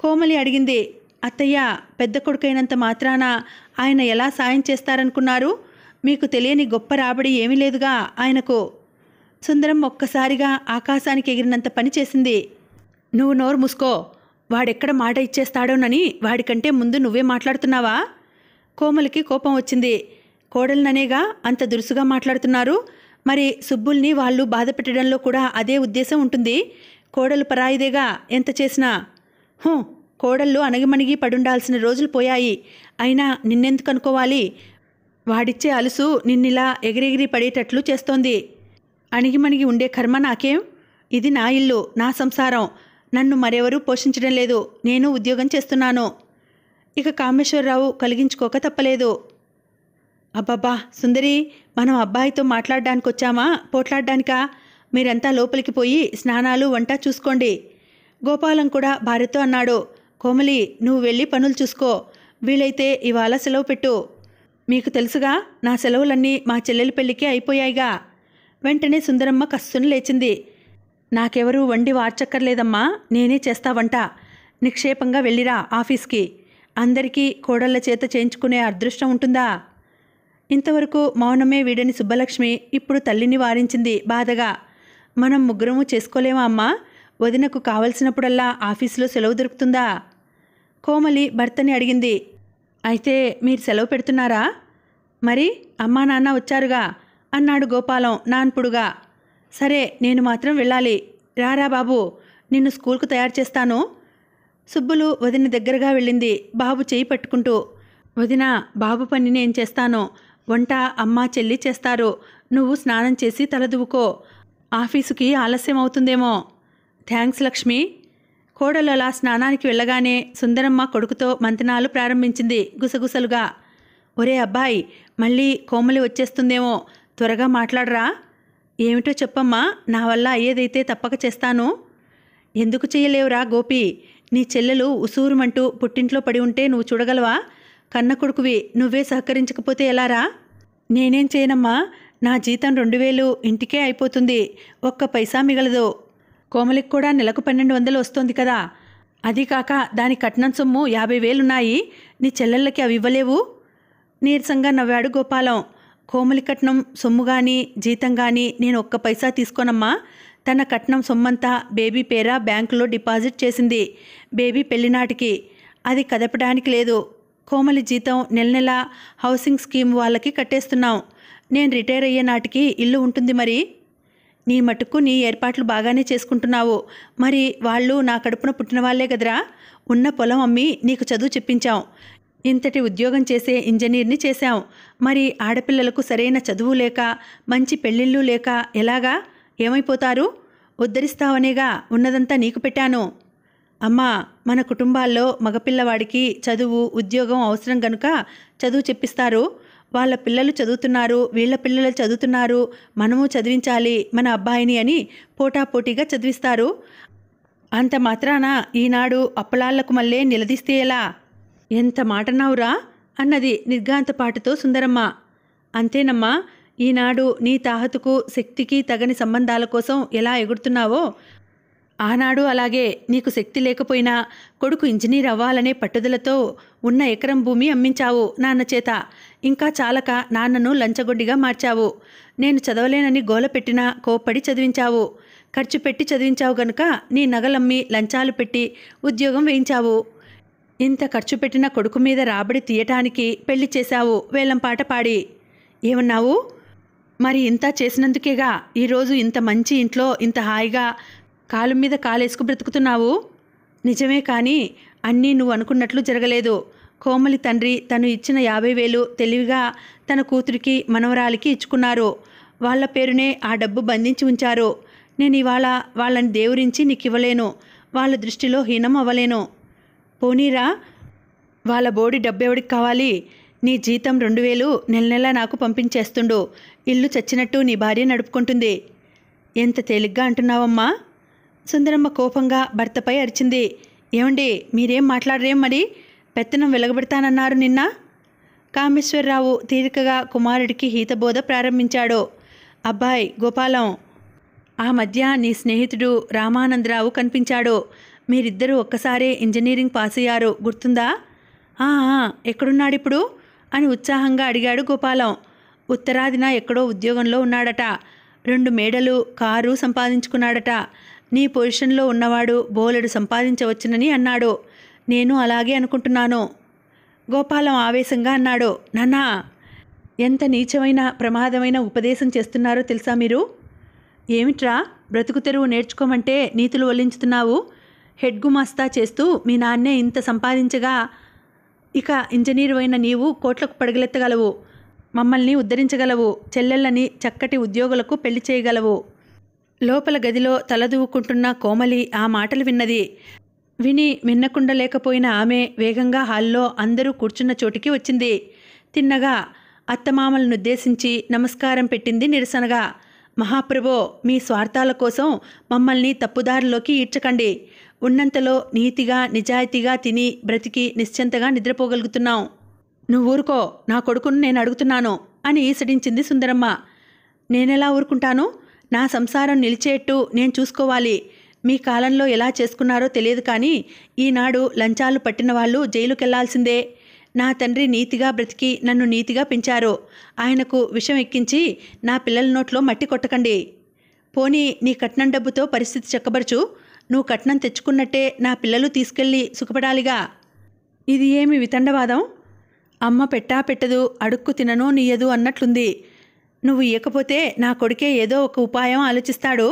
కోమలి అడిగింది అత్తయ్య పెద్ద కొడుకైనంత మాత్రాన ఆయన ఎలా సాయం చేస్తారనుకున్నారు మీకు తెలియని గొప్ప రాబడి ఏమీ లేదుగా ఆయనకు సుందరం ఒక్కసారిగా ఆకాశానికి ఎగిరినంత పని చేసింది నువ్వు నోరు మూసుకో వాడెక్కడ మాట ఇచ్చేస్తాడోనని వాడికంటే ముందు నువ్వే మాట్లాడుతున్నావా కోమలికి కోపం వచ్చింది కోడలననేగా అంత దురుసుగా మాట్లాడుతున్నారు మరి సుబ్బుల్ని వాళ్ళు బాధ పెట్టడంలో కూడా అదే ఉద్దేశం ఉంటుంది కోడలు పరాయిదేగా ఎంత చేసినా హో కోడళ్ళు అణగిమణిగి పడుండాల్సిన రోజులు పోయాయి అయినా నిన్నెందుకు అనుకోవాలి వాడిచ్చే అలుసు నిన్నిలా ఎగిరెగిరి పడేటట్లు చేస్తోంది అణిగిమణిగి ఉండే కర్మ నాకేం ఇది నా ఇల్లు నా సంసారం నన్ను మరెవరూ పోషించడం లేదు నేను ఉద్యోగం చేస్తున్నాను ఇక కామేశ్వరరావు కలిగించుకోక తప్పలేదు అబ్బబ్బా సుందరి మనం అబ్బాయితో మాట్లాడడానికి వచ్చామా పోట్లాడడానికా మీరంతా లోపలికి పోయి స్నానాలు వంట చూసుకోండి గోపాలం కూడా భార్యతో అన్నాడు కోమలి నువ్వు వెళ్ళి పనులు చూసుకో వీలైతే ఇవాళ సెలవు పెట్టు మీకు తెలుసుగా నా సెలవులన్నీ మా చెల్లెలి పెళ్ళికి అయిపోయాయిగా వెంటనే సుందరమ్మ కస్సును లేచింది నాకెవరూ వండి వార్చక్కర్లేదమ్మా నేనే వంట నిక్షేపంగా వెళ్ళిరా ఆఫీస్కి అందరికీ కోడళ్ళ చేత చేయించుకునే అదృష్టం ఉంటుందా ఇంతవరకు మౌనమే వీడని సుబ్బలక్ష్మి ఇప్పుడు తల్లిని వారించింది బాధగా మనం ముగ్గురము చేసుకోలేమా అమ్మా వదినకు కావలసినప్పుడల్లా ఆఫీసులో సెలవు దొరుకుతుందా కోమలి భర్తని అడిగింది అయితే మీరు సెలవు పెడుతున్నారా మరి అమ్మా నాన్న వచ్చారుగా అన్నాడు గోపాలం నాన్పుడుగా సరే నేను మాత్రం వెళ్ళాలి రారా బాబు నిన్ను స్కూల్కు తయారు చేస్తాను సుబ్బులు వదిన దగ్గరగా వెళ్ళింది బాబు చేయి పట్టుకుంటూ వదిన బాబు పని నేను చేస్తాను వంట అమ్మ చెల్లి చేస్తారు నువ్వు స్నానం చేసి తలదువుకో ఆఫీసుకి ఆలస్యం అవుతుందేమో థ్యాంక్స్ లక్ష్మి కోడలు అలా స్నానానికి వెళ్ళగానే సుందరమ్మ కొడుకుతో మంతనాలు ప్రారంభించింది గుసగుసలుగా ఒరే అబ్బాయి మళ్ళీ కోమలి వచ్చేస్తుందేమో త్వరగా మాట్లాడరా ఏమిటో చెప్పమ్మా నా వల్ల అయ్యేదైతే తప్పక చేస్తాను ఎందుకు చేయలేవురా గోపి నీ చెల్లెలు ఉసూరుమంటూ పుట్టింట్లో పడి ఉంటే నువ్వు చూడగలవా కన్న కొడుకువి నువ్వే సహకరించకపోతే ఎలారా నేనేం చేయనమ్మా నా జీతం రెండు వేలు ఇంటికే అయిపోతుంది ఒక్క పైసా మిగలదు కోమలికి కూడా నెలకు పన్నెండు వందలు వస్తుంది కదా అది కాక దాని కట్నం సొమ్ము యాభై వేలున్నాయి నీ చెల్లెళ్ళకి అవి ఇవ్వలేవు నీరసంగా నవ్వాడు గోపాలం కోమలి కట్నం సొమ్ము కానీ జీతం కానీ నేను ఒక్క పైసా తీసుకోనమ్మా తన కట్నం సొమ్మంతా బేబీ పేర బ్యాంకులో డిపాజిట్ చేసింది బేబీ పెళ్లినాటికి అది కదపడానికి లేదు కోమలి జీతం నెల నెల హౌసింగ్ స్కీమ్ వాళ్ళకి కట్టేస్తున్నాం నేను రిటైర్ అయ్యే నాటికి ఇల్లు ఉంటుంది మరి నీ మటుకు నీ ఏర్పాట్లు బాగానే చేసుకుంటున్నావు మరి వాళ్ళు నా కడుపున పుట్టిన వాళ్ళే కదరా ఉన్న పొలం అమ్మి నీకు చదువు చెప్పించాం ఇంతటి ఉద్యోగం చేసే ఇంజనీర్ని చేశాం మరి ఆడపిల్లలకు సరైన చదువు లేక మంచి పెళ్ళిళ్ళు లేక ఎలాగా ఏమైపోతారు ఉద్ధరిస్తావనేగా ఉన్నదంతా నీకు పెట్టాను అమ్మా మన కుటుంబాల్లో మగపిల్లవాడికి చదువు ఉద్యోగం అవసరం గనుక చదువు చెప్పిస్తారు వాళ్ళ పిల్లలు చదువుతున్నారు వీళ్ళ పిల్లలు చదువుతున్నారు మనము చదివించాలి మన అబ్బాయిని అని పోటాపోటీగా చదివిస్తారు అంత మాత్రాన ఈనాడు అప్పలాళ్లకు మళ్ళీ నిలదీస్తే ఎలా ఎంత మాటనావురా అన్నది నిర్ఘాంతపాటుతో సుందరమ్మ అంతేనమ్మా ఈనాడు నీ తాహతుకు శక్తికి తగని సంబంధాల కోసం ఎలా ఎగురుతున్నావో ఆనాడు అలాగే నీకు శక్తి లేకపోయినా కొడుకు ఇంజనీర్ అవ్వాలనే పట్టుదలతో ఉన్న ఎకరం భూమి అమ్మించావు నాన్న చేత ఇంకా చాలక నాన్నను లంచగొడ్డిగా మార్చావు నేను చదవలేనని గోల పెట్టినా కోప్పడి చదివించావు ఖర్చు పెట్టి చదివించావు గనుక నీ నగలమ్మి లంచాలు పెట్టి ఉద్యోగం వేయించావు ఇంత ఖర్చు పెట్టిన కొడుకు మీద రాబడి తీయటానికి పెళ్లి చేశావు వేలంపాట పాడి ఏమన్నావు మరి ఇంత చేసినందుకేగా ఈరోజు ఇంత మంచి ఇంట్లో ఇంత హాయిగా కాలు మీద కాలేసుకు బ్రతుకుతున్నావు నిజమే కానీ అన్నీ నువ్వు అనుకున్నట్లు జరగలేదు కోమలి తండ్రి తను ఇచ్చిన యాభై వేలు తెలివిగా తన కూతురికి మనవరాలికి ఇచ్చుకున్నారు వాళ్ళ పేరునే ఆ డబ్బు బంధించి ఉంచారు నేను ఇవాళ వాళ్ళని దేవురించి నీకు ఇవ్వలేను వాళ్ళ దృష్టిలో హీనం అవ్వలేను పోనీరా వాళ్ళ బోడి డబ్బెవడికి కావాలి నీ జీతం రెండు వేలు నెల నెలా నాకు పంపించేస్తుండు ఇల్లు చచ్చినట్టు నీ భార్య నడుపుకుంటుంది ఎంత తేలిగ్గా అంటున్నావమ్మా సుందరమ్మ కోపంగా భర్తపై అరిచింది ఏమండి మీరేం మాట్లాడరేం మరి పెత్తనం వెలగబెడతానన్నారు నిన్న కామేశ్వరరావు తీరికగా కుమారుడికి హీతబోధ ప్రారంభించాడు అబ్బాయి గోపాలం ఆ మధ్య నీ స్నేహితుడు రామానందరావు కనిపించాడు మీరిద్దరూ ఒక్కసారే ఇంజనీరింగ్ పాస్ అయ్యారు గుర్తుందా ఎక్కడున్నాడిప్పుడు అని ఉత్సాహంగా అడిగాడు గోపాలం ఉత్తరాదిన ఎక్కడో ఉద్యోగంలో ఉన్నాడట రెండు మేడలు కారు సంపాదించుకున్నాడట నీ పొజిషన్లో ఉన్నవాడు బోలెడు సంపాదించవచ్చునని అన్నాడు నేను అలాగే అనుకుంటున్నాను గోపాలం ఆవేశంగా అన్నాడు నన్నా ఎంత నీచమైన ప్రమాదమైన ఉపదేశం చేస్తున్నారో తెలుసా మీరు ఏమిట్రా బ్రతుకు తెరువు నేర్చుకోమంటే నీతులు వల్లించుతున్నావు హెడ్ గుమాస్తా చేస్తూ మీ నాన్నే ఇంత సంపాదించగా ఇక ఇంజనీర్ అయిన నీవు కోట్లకు పడగలెత్తగలవు మమ్మల్ని ఉద్ధరించగలవు చెల్లెళ్ళని చక్కటి ఉద్యోగులకు పెళ్లి చేయగలవు లోపల గదిలో తలదూవుకుంటున్న కోమలి ఆ మాటలు విన్నది విని మిన్నకుండలేకపోయిన ఆమె వేగంగా హాల్లో అందరూ కూర్చున్న చోటికి వచ్చింది తిన్నగా అత్తమామలనుద్దేశించి నమస్కారం పెట్టింది నిరసనగా మహాప్రభో మీ స్వార్థాల కోసం మమ్మల్ని తప్పుదారిలోకి ఈడ్చకండి ఉన్నంతలో నీతిగా నిజాయితీగా తిని బ్రతికి నిశ్చింతగా నిద్రపోగలుగుతున్నావు నువ్వు ఊరుకో నా కొడుకును నేను అడుగుతున్నాను అని ఈసడించింది సుందరమ్మ నేనెలా ఊరుకుంటాను నా సంసారం నిలిచేట్టు నేను చూసుకోవాలి మీ కాలంలో ఎలా చేసుకున్నారో తెలియదు కానీ ఈనాడు లంచాలు పట్టిన వాళ్ళు జైలుకెళ్లాల్సిందే నా తండ్రి నీతిగా బ్రతికి నన్ను నీతిగా పెంచారు ఆయనకు విషం ఎక్కించి నా పిల్లల నోట్లో మట్టి కొట్టకండి పోనీ నీ కట్నం డబ్బుతో పరిస్థితి చెక్కబరచు నువ్వు కట్నం తెచ్చుకున్నట్టే నా పిల్లలు తీసుకెళ్ళి సుఖపడాలిగా ఇది ఏమి వితండవాదం అమ్మ పెట్టా పెట్టదు అడుక్కు తినను నీయదు అన్నట్లుంది నువ్వు ఇయ్యకపోతే నా కొడుకే ఏదో ఒక ఉపాయం ఆలోచిస్తాడు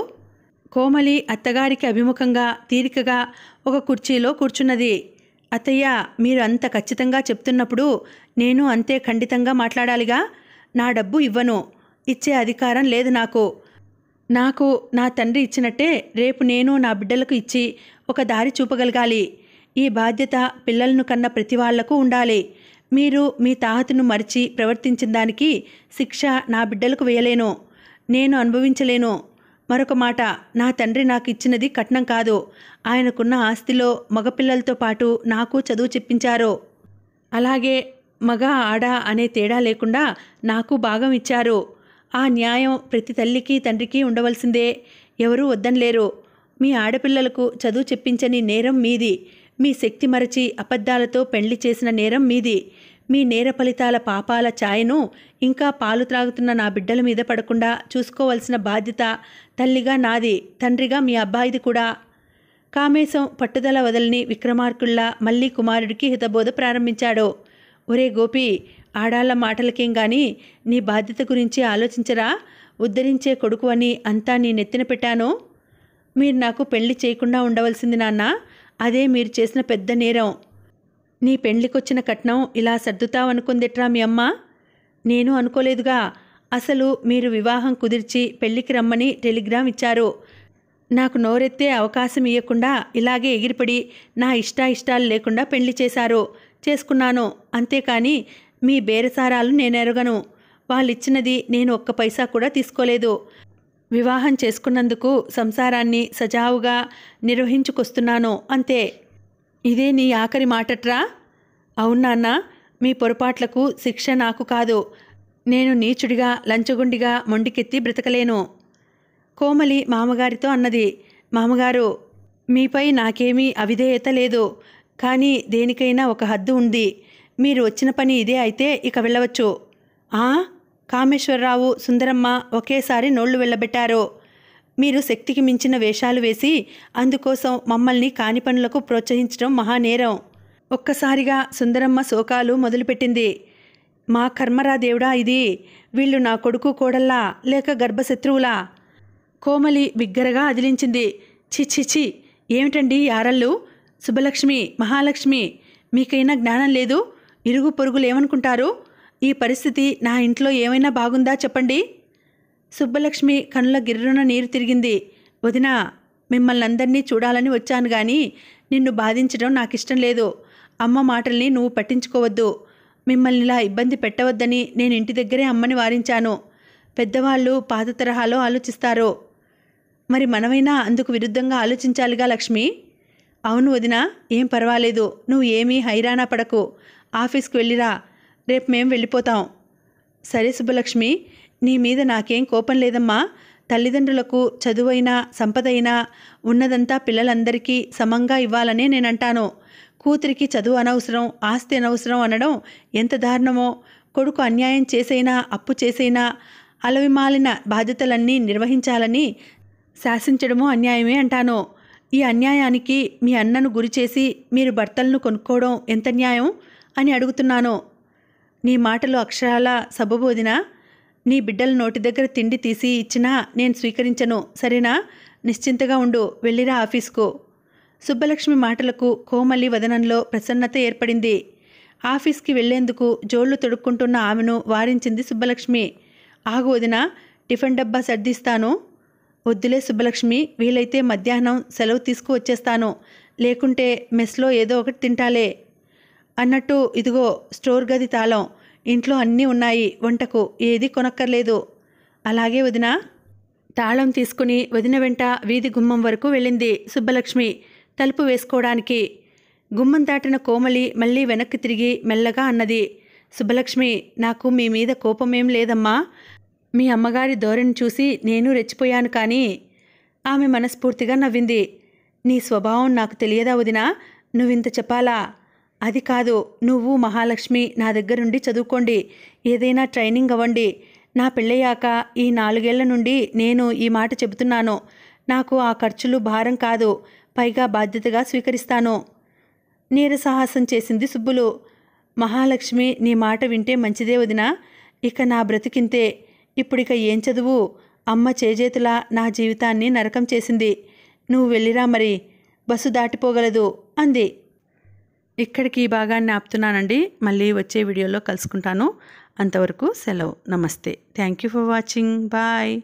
కోమలి అత్తగారికి అభిముఖంగా తీరికగా ఒక కుర్చీలో కూర్చున్నది అత్తయ్య మీరు అంత ఖచ్చితంగా చెప్తున్నప్పుడు నేను అంతే ఖండితంగా మాట్లాడాలిగా నా డబ్బు ఇవ్వను ఇచ్చే అధికారం లేదు నాకు నాకు నా తండ్రి ఇచ్చినట్టే రేపు నేను నా బిడ్డలకు ఇచ్చి ఒక దారి చూపగలగాలి ఈ బాధ్యత పిల్లలను కన్న ప్రతి వాళ్లకు ఉండాలి మీరు మీ తాహతును మరిచి ప్రవర్తించిన దానికి శిక్ష నా బిడ్డలకు వేయలేను నేను అనుభవించలేను మరొక మాట నా తండ్రి నాకు ఇచ్చినది కట్నం కాదు ఆయనకున్న ఆస్తిలో మగపిల్లలతో పాటు నాకు చదువు చెప్పించారు అలాగే మగ ఆడ అనే తేడా లేకుండా నాకు భాగం ఇచ్చారు ఆ న్యాయం ప్రతి తల్లికి తండ్రికి ఉండవలసిందే ఎవరూ వద్దనలేరు మీ ఆడపిల్లలకు చదువు చెప్పించని నేరం మీది మీ శక్తి మరచి అబద్ధాలతో పెళ్లి చేసిన నేరం మీది మీ నేర ఫలితాల పాపాల ఛాయను ఇంకా పాలు త్రాగుతున్న నా బిడ్డల మీద పడకుండా చూసుకోవలసిన బాధ్యత తల్లిగా నాది తండ్రిగా మీ అబ్బాయిది కూడా కామేశం పట్టుదల వదలని విక్రమార్కుల్లా మళ్ళీ కుమారుడికి హితబోధ ప్రారంభించాడు ఒరే గోపి ఆడాళ్ళ మాటలకేం కానీ నీ బాధ్యత గురించి ఆలోచించరా ఉద్ధరించే కొడుకు అని అంతా నీ నెత్తిన పెట్టాను మీరు నాకు పెళ్లి చేయకుండా ఉండవలసింది నాన్న అదే మీరు చేసిన పెద్ద నేరం నీ పెళ్లికొచ్చిన కట్నం ఇలా సర్దుతావనుకుందిట్రా మీ అమ్మ నేను అనుకోలేదుగా అసలు మీరు వివాహం కుదిర్చి పెళ్లికి రమ్మని టెలిగ్రామ్ ఇచ్చారు నాకు నోరెత్తే అవకాశం ఇవ్వకుండా ఇలాగే ఎగిరిపడి నా ఇష్టాయిష్టాలు లేకుండా పెళ్లి చేశారు చేసుకున్నాను అంతేకాని మీ బేరసారాలు నేనెరగను వాళ్ళిచ్చినది నేను ఒక్క పైసా కూడా తీసుకోలేదు వివాహం చేసుకున్నందుకు సంసారాన్ని సజావుగా నిర్వహించుకొస్తున్నాను అంతే ఇదే నీ ఆఖరి మాటట్రా అవునాన్న మీ పొరపాట్లకు శిక్ష నాకు కాదు నేను నీచుడిగా లంచగుండిగా మొండికెత్తి బ్రతకలేను కోమలి మామగారితో అన్నది మామగారు మీపై నాకేమీ అవిధేయత లేదు కానీ దేనికైనా ఒక హద్దు ఉంది మీరు వచ్చిన పని ఇదే అయితే ఇక వెళ్ళవచ్చు ఆ కామేశ్వరరావు సుందరమ్మ ఒకేసారి నోళ్లు వెళ్ళబెట్టారు మీరు శక్తికి మించిన వేషాలు వేసి అందుకోసం మమ్మల్ని కాని పనులకు ప్రోత్సహించడం మహానేరం ఒక్కసారిగా సుందరమ్మ శోకాలు మొదలుపెట్టింది మా కర్మరా దేవుడా ఇది వీళ్ళు నా కొడుకు కోడల్లా లేక గర్భశత్రువులా కోమలి బిగ్గరగా అదిలించింది చిచ్చిచి ఏమిటండి యారళ్ళు శుభలక్ష్మి మహాలక్ష్మి మీకైనా జ్ఞానం లేదు ఇరుగు పొరుగులు ఏమనుకుంటారు ఈ పరిస్థితి నా ఇంట్లో ఏమైనా బాగుందా చెప్పండి సుబ్బలక్ష్మి కనుల గిర్రున నీరు తిరిగింది వదిన మిమ్మల్ని అందరినీ చూడాలని వచ్చాను కానీ నిన్ను బాధించడం నాకు ఇష్టం లేదు అమ్మ మాటల్ని నువ్వు పట్టించుకోవద్దు మిమ్మల్ని ఇలా ఇబ్బంది పెట్టవద్దని నేను ఇంటి దగ్గరే అమ్మని వారించాను పెద్దవాళ్ళు పాత తరహాలో ఆలోచిస్తారు మరి మనమైనా అందుకు విరుద్ధంగా ఆలోచించాలిగా లక్ష్మి అవును వదిన ఏం పర్వాలేదు నువ్వు ఏమీ హైరాణ పడకు ఆఫీస్కి వెళ్ళిరా రేపు మేము వెళ్ళిపోతాం సరే సుబ్బలక్ష్మి నీ మీద నాకేం కోపం లేదమ్మా తల్లిదండ్రులకు చదువైనా సంపదైనా ఉన్నదంతా పిల్లలందరికీ సమంగా ఇవ్వాలనే నేనంటాను కూతురికి చదువు అనవసరం ఆస్తి అనవసరం అనడం ఎంత దారుణమో కొడుకు అన్యాయం చేసైనా అప్పు చేసైనా అలవిమాలిన బాధ్యతలన్నీ నిర్వహించాలని శాసించడము అన్యాయమే అంటాను ఈ అన్యాయానికి మీ అన్నను గురిచేసి మీరు భర్తలను కొనుక్కోవడం ఎంత న్యాయం అని అడుగుతున్నాను నీ మాటలు అక్షరాల సబబోదిన నీ బిడ్డల నోటి దగ్గర తిండి తీసి ఇచ్చినా నేను స్వీకరించను సరేనా నిశ్చింతగా ఉండు వెళ్ళిరా ఆఫీస్కు సుబ్బలక్ష్మి మాటలకు కోమలి వదనంలో ప్రసన్నత ఏర్పడింది ఆఫీస్కి వెళ్లేందుకు జోళ్లు తొడుక్కుంటున్న ఆమెను వారించింది సుబ్బలక్ష్మి ఆగు వదిన టిఫిన్ డబ్బా సర్దిస్తాను వద్దులే సుబ్బలక్ష్మి వీలైతే మధ్యాహ్నం సెలవు తీసుకువచ్చేస్తాను లేకుంటే మెస్లో ఏదో ఒకటి తింటాలే అన్నట్టు ఇదిగో స్టోర్ గది తాళం ఇంట్లో అన్నీ ఉన్నాయి వంటకు ఏది కొనక్కర్లేదు అలాగే వదిన తాళం తీసుకుని వదిన వెంట వీధి గుమ్మం వరకు వెళ్ళింది సుబ్బలక్ష్మి తలుపు వేసుకోవడానికి గుమ్మం దాటిన కోమలి మళ్ళీ వెనక్కి తిరిగి మెల్లగా అన్నది సుబ్బలక్ష్మి నాకు మీ మీద కోపమేం లేదమ్మా మీ అమ్మగారి ధోరణి చూసి నేను రెచ్చిపోయాను కానీ ఆమె మనస్ఫూర్తిగా నవ్వింది నీ స్వభావం నాకు తెలియదా వదినా నువ్వింత చెప్పాలా అది కాదు నువ్వు మహాలక్ష్మి నా దగ్గరుండి చదువుకోండి ఏదైనా ట్రైనింగ్ అవ్వండి నా పెళ్ళయ్యాక ఈ నాలుగేళ్ల నుండి నేను ఈ మాట చెబుతున్నాను నాకు ఆ ఖర్చులు భారం కాదు పైగా బాధ్యతగా స్వీకరిస్తాను నీరసాహసం చేసింది సుబ్బులు మహాలక్ష్మి నీ మాట వింటే మంచిదే వదినా ఇక నా బ్రతికింతే ఇప్పుడిక ఏం చదువు అమ్మ చేజేతులా నా జీవితాన్ని నరకం చేసింది నువ్వు వెళ్ళిరా మరి బస్సు దాటిపోగలదు అంది ఇక్కడికి ఈ భాగాన్ని ఆపుతున్నానండి మళ్ళీ వచ్చే వీడియోలో కలుసుకుంటాను అంతవరకు సెలవు నమస్తే thank you for watching bye